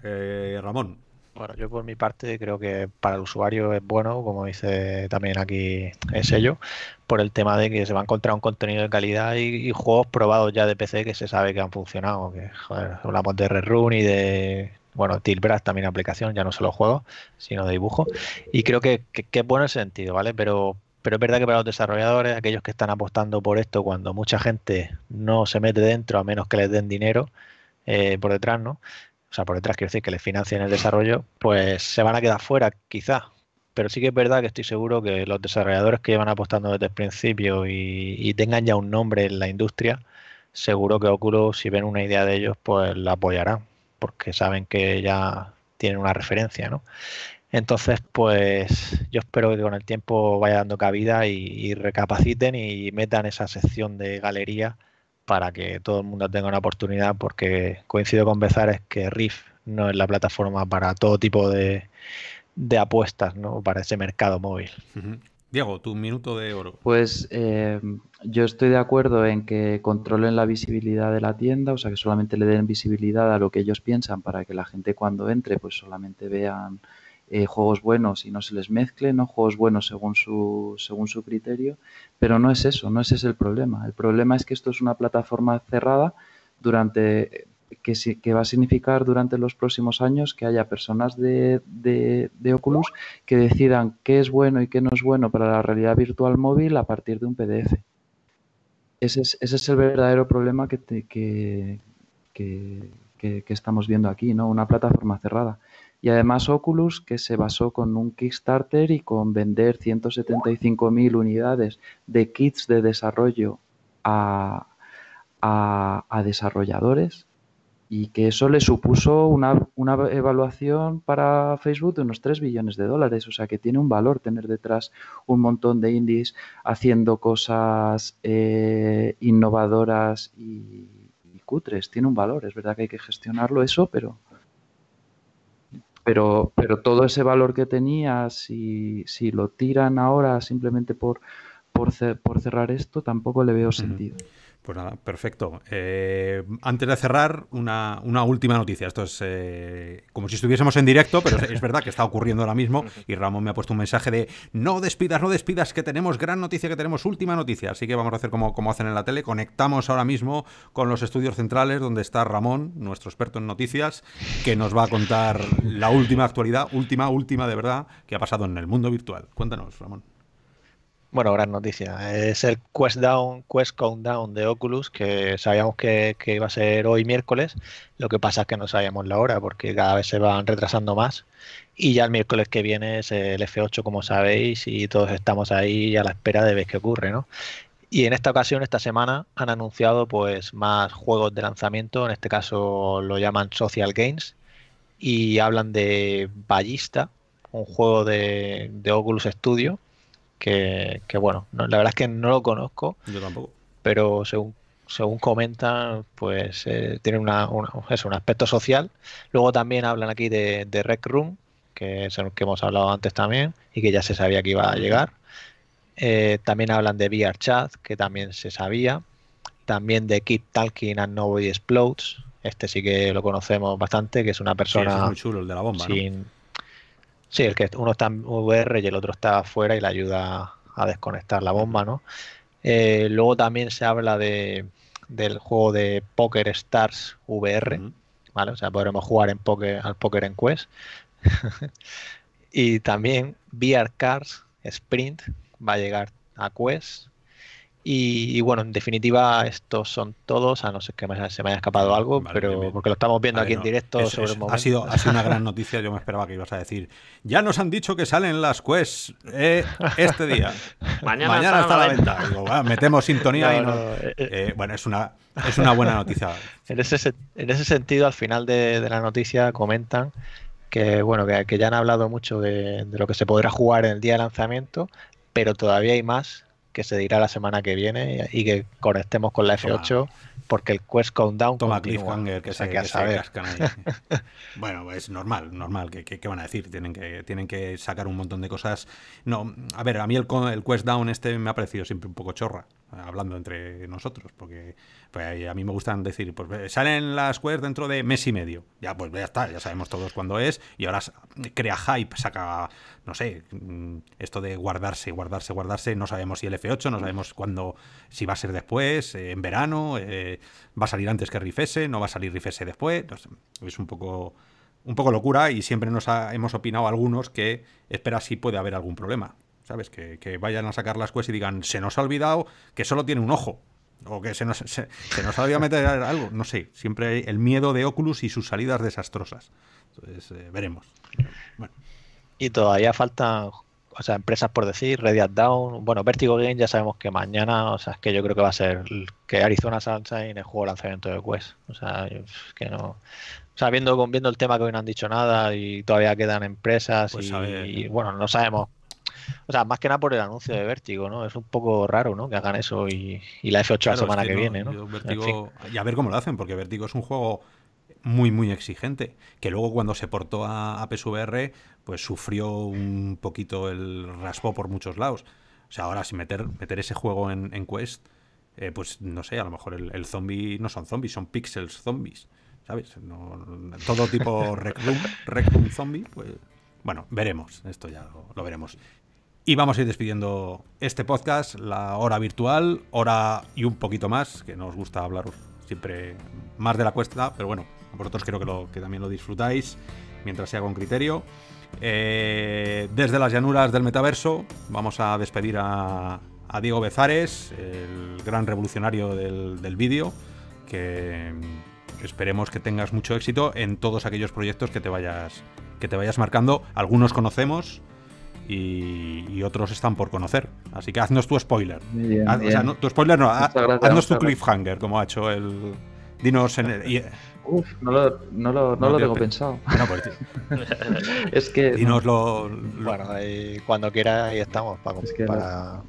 Speaker 1: Ramón.
Speaker 3: Bueno, yo por mi parte creo que para el usuario es bueno, como dice también aquí el sello, por el tema de que se va a encontrar un contenido de calidad y, juegos probados ya de PC que se sabe que han funcionado. Que, joder, hablamos de Red Run y de bueno, Tilbras también aplicación, ya no solo juegos, sino de dibujo. Y creo que, es bueno el sentido, ¿vale? Pero, pero es verdad que para los desarrolladores, aquellos que están apostando por esto, cuando mucha gente no se mete dentro, a menos que les den dinero eh, por detrás, ¿no? o sea, por detrás quiero decir que les financien el desarrollo, pues se van a quedar fuera, quizás. Pero sí que es verdad que estoy seguro que los desarrolladores que llevan apostando desde el principio y, tengan ya un nombre en la industria, seguro que Oculus, si ven una idea de ellos, pues la apoyarán, porque saben que ya tienen una referencia, ¿no? Entonces, pues yo espero que con el tiempo vaya dando cabida y recapaciten y metan esa sección de galería para que todo el mundo tenga una oportunidad, porque coincido con Bezares que Riff no es la plataforma para todo tipo de, apuestas, ¿no? Para ese mercado móvil.
Speaker 4: Diego, tu minuto de oro. Pues eh, yo estoy de acuerdo en que controlen la visibilidad de la tienda, o sea, que solamente le den visibilidad a lo que ellos piensan para que la gente cuando entre, pues solamente vean eh, juegos buenos y no se les mezcle, ¿no? Juegos buenos según su, según su criterio, pero no es eso, no ese es el problema. El problema es que esto es una plataforma cerrada durante que, que, va a significar durante los próximos años que haya personas de, de, Oculus que decidan qué es bueno y qué no es bueno para la realidad virtual móvil a partir de un PDF. Ese es, ese es el verdadero problema que, que, estamos viendo aquí, ¿no? Una plataforma cerrada y además Oculus que se basó con un Kickstarter y con vender 175.000 unidades de kits de desarrollo a, a, desarrolladores y que eso le supuso una, evaluación para Facebook de unos 3 billones de dólares. O sea que tiene un valor tener detrás un montón de indies haciendo cosas eh, innovadoras y cutres. Tiene un valor, es verdad que hay que gestionarlo eso, pero pero, pero todo ese valor que tenía, si, si lo tiran ahora simplemente por, por, cerrar esto, tampoco le veo sentido. Pues nada, perfecto. Eh,
Speaker 1: antes de cerrar, una, última noticia. Esto es eh, como si estuviésemos en directo, pero es, verdad que está ocurriendo ahora mismo. Y Ramón me ha puesto un mensaje de no despidas, no despidas, que tenemos gran noticia, que tenemos última noticia. Así que vamos a hacer como, como hacen en la tele. Conectamos ahora mismo con los estudios centrales donde está Ramón, nuestro experto en noticias, que nos va a contar la última actualidad, última, última de verdad, que ha pasado en el mundo virtual. Cuéntanos, Ramón. Bueno,
Speaker 3: gran noticia. Es el Quest Down, Quest Countdown de Oculus, que sabíamos que, iba a ser hoy miércoles. Lo que pasa es que no sabíamos la hora, porque cada vez se van retrasando más. Y ya el miércoles que viene es el F8, como sabéis, y todos estamos ahí a la espera de ver qué ocurre, ¿no? Y en esta ocasión, esta semana, han anunciado pues más juegos de lanzamiento. En este caso lo llaman Social Games. Y hablan de Ballista, un juego de, de Oculus Studio que, bueno, la verdad es que no lo conozco. Yo tampoco. Pero según según comentan, pues eh, tiene una, un aspecto social. Luego también hablan aquí de, Rec Room, que es el que hemos hablado antes también y que ya se sabía que iba a llegar. Eh, también hablan de VR Chat, que también se sabía. También de Keep Talking and Nobody Explodes. Este sí que lo conocemos bastante, que es una persona. es muy chulo,
Speaker 1: el de la bomba. Sin,
Speaker 3: Sí, el que uno está en VR y el otro está afuera y le ayuda a desconectar la bomba, ¿no? Eh, luego también se habla de, del juego de Poker Stars VR, ¿vale? O sea, podremos jugar en poker, al Poker en Quest. y también VR Cars Sprint va a llegar a Quest y, bueno, en definitiva, estos son todos, a no ser que se me haya escapado algo, pero porque lo estamos viendo aquí en directo sobre Ha sido, una gran
Speaker 1: noticia, yo me esperaba que ibas a decir. Ya nos han dicho que salen las quests eh, este día. Mañana, está la venta. metemos sintonía y eh, eh. bueno, es una, una buena noticia.
Speaker 3: En ese, sentido, al final de, la noticia comentan que bueno que, ya han hablado mucho de, de lo que se podrá jugar en el día de lanzamiento, pero todavía hay más que se dirá la semana que viene y, que conectemos con la F8 porque el Quest
Speaker 1: Countdown Toma Cliffhanger que, se, que, saber. bueno, es normal, normal. ¿Qué, van a decir? Tienen que, tienen que sacar un montón de cosas. No, a ver, a mí el, el Quest Down este me ha parecido siempre un poco chorra, hablando entre nosotros, porque pues, a mí me gustan decir, pues salen las quests dentro de mes y medio. Ya, pues ya está, ya sabemos todos cuándo es y ahora crea hype, saca no sé, mm, esto de guardarse, guardarse, guardarse, no sabemos si el F8, no sabemos mm. cuándo, si va a ser después, eh, en verano, eh, va a salir antes que Rifese, no va a salir Rifese después, es un poco, un poco locura y siempre nos hemos opinado algunos que espera si puede haber algún problema. ¿Sabes? Que, vayan a sacar las cosas y digan, se nos ha olvidado que solo tiene un ojo o que se nos, se, olvidado meter algo, no sé, siempre hay el miedo de Oculus y sus salidas desastrosas. Entonces, eh, veremos. Bueno. Y todavía faltan o sea, empresas por decir, Dead Down, bueno, Vertigo
Speaker 3: Game ya sabemos que mañana, o sea, es que yo creo que va a ser que Arizona Sunshine el juego de lanzamiento de Quest. O sea, que no. O sea, viendo, el tema que hoy no han dicho nada y todavía quedan empresas pues y, bueno, no sabemos. O sea, más que nada por el anuncio de Vértigo, ¿no? Es
Speaker 1: un poco raro, ¿no? Que hagan eso y, la F8 la semana que, viene, ¿no? Y a ver cómo lo hacen, porque Vértigo es un juego muy, muy exigente, que luego cuando se portó a, PSVR, pues sufrió un poquito el raspo por muchos lados. O sea, ahora si meter, meter ese juego en, Quest, eh, pues no sé, a lo mejor el, zombie no son zombies, son pixels zombies, ¿sabes? todo tipo Rec zombie, pues bueno, veremos, esto ya lo, lo veremos. Y vamos a ir despidiendo este podcast, la hora virtual, hora y un poquito más, que nos gusta hablar siempre más de la cuesta, pero bueno, vosotros creo que, lo, que también lo disfrutáis, mientras sea con criterio. Eh, desde las llanuras del metaverso vamos a despedir a, Diego Bezares, el gran revolucionario del, vídeo, que esperemos que tengas mucho éxito en todos aquellos proyectos que te vayas, que te vayas marcando. Algunos conocemos, y, otros están por conocer. Así que haznos tu spoiler. tu spoiler no, haznos tu cliffhanger, como ha hecho el. Dinos en el, no lo, no lo,
Speaker 4: no lo tengo
Speaker 2: pensado. Pues,
Speaker 3: es que. cuando quiera, ahí estamos. Para,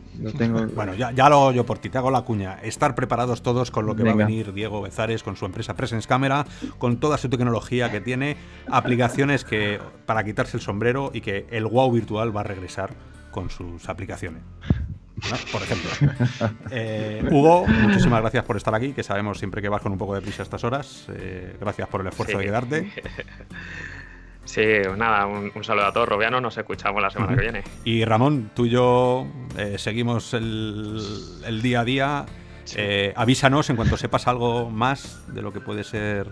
Speaker 1: bueno, ya, ya, lo yo por ti, te hago la cuña. Estar preparados todos con lo que va a venir Diego Bezares con su empresa Presence Camera, con toda su tecnología que tiene, aplicaciones que para quitarse el sombrero y que el wow virtual va a regresar con sus aplicaciones por ejemplo. Eh, Hugo, muchísimas gracias por estar aquí, que sabemos siempre que vas con un poco de prisa estas horas. Eh, gracias por el esfuerzo de quedarte.
Speaker 2: Sí, pues nada, un, saludo a todos, Robiano, nos escuchamos la semana que viene.
Speaker 1: Y Ramón, tú y yo eh, seguimos el, día a día. avísanos en cuanto sepas algo más de lo que puede ser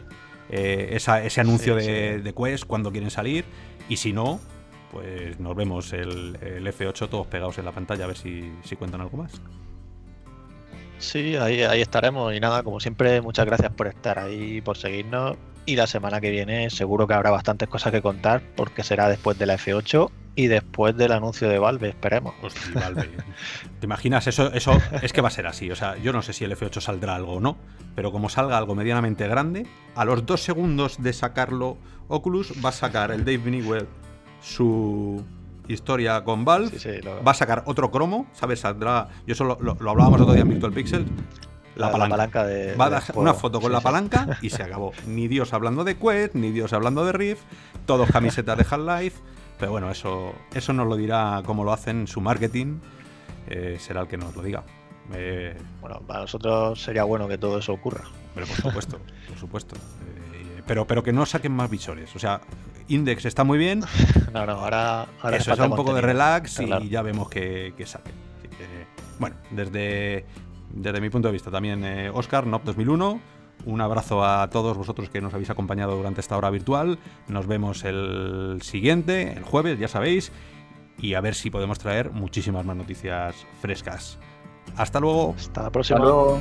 Speaker 1: ese anuncio de, de Quest, cuando quieren salir. Y si no, pues nos vemos el, F8 todos pegados en la pantalla a ver si, cuentan algo más. Sí, ahí, estaremos. Y nada, como siempre, muchas gracias por estar
Speaker 3: ahí, por seguirnos. Y la semana que viene seguro que habrá bastantes cosas que contar porque será
Speaker 1: después de la F8 y después del anuncio de Valve, esperemos. ¿Te imaginas? Eso, eso es que va a ser así. O sea, yo no sé si el F8 saldrá algo o no, pero como salga algo medianamente grande, a los dos segundos de sacarlo Oculus va a sacar el Dave Newell su historia con Valve. Va a sacar otro cromo, ¿sabes? Saldrá. Yo solo lo, lo, hablábamos otro día en Virtual Pixel. La, palanca. de, Va a dar una foto con la palanca y se acabó. Ni Dios hablando de Quest, ni Dios hablando de Riff, todos camisetas de Half-Life. Pero bueno, eso, eso nos lo dirá como lo hacen su marketing. Eh, será el que nos lo diga. Eh, bueno, para nosotros sería bueno que todo eso ocurra. Pero por supuesto, por supuesto. Eh, pero, pero que no saquen más visores. O sea, Index está muy bien. ahora, eso es un poco de relax y ya vemos que, sale. bueno, desde, desde mi punto de vista también eh, Oscar, NOP 2001. Un abrazo a todos vosotros que nos habéis acompañado durante esta hora virtual. Nos vemos el siguiente, el jueves, ya sabéis. Y a ver si podemos traer muchísimas más noticias frescas. Hasta luego. Hasta la próxima.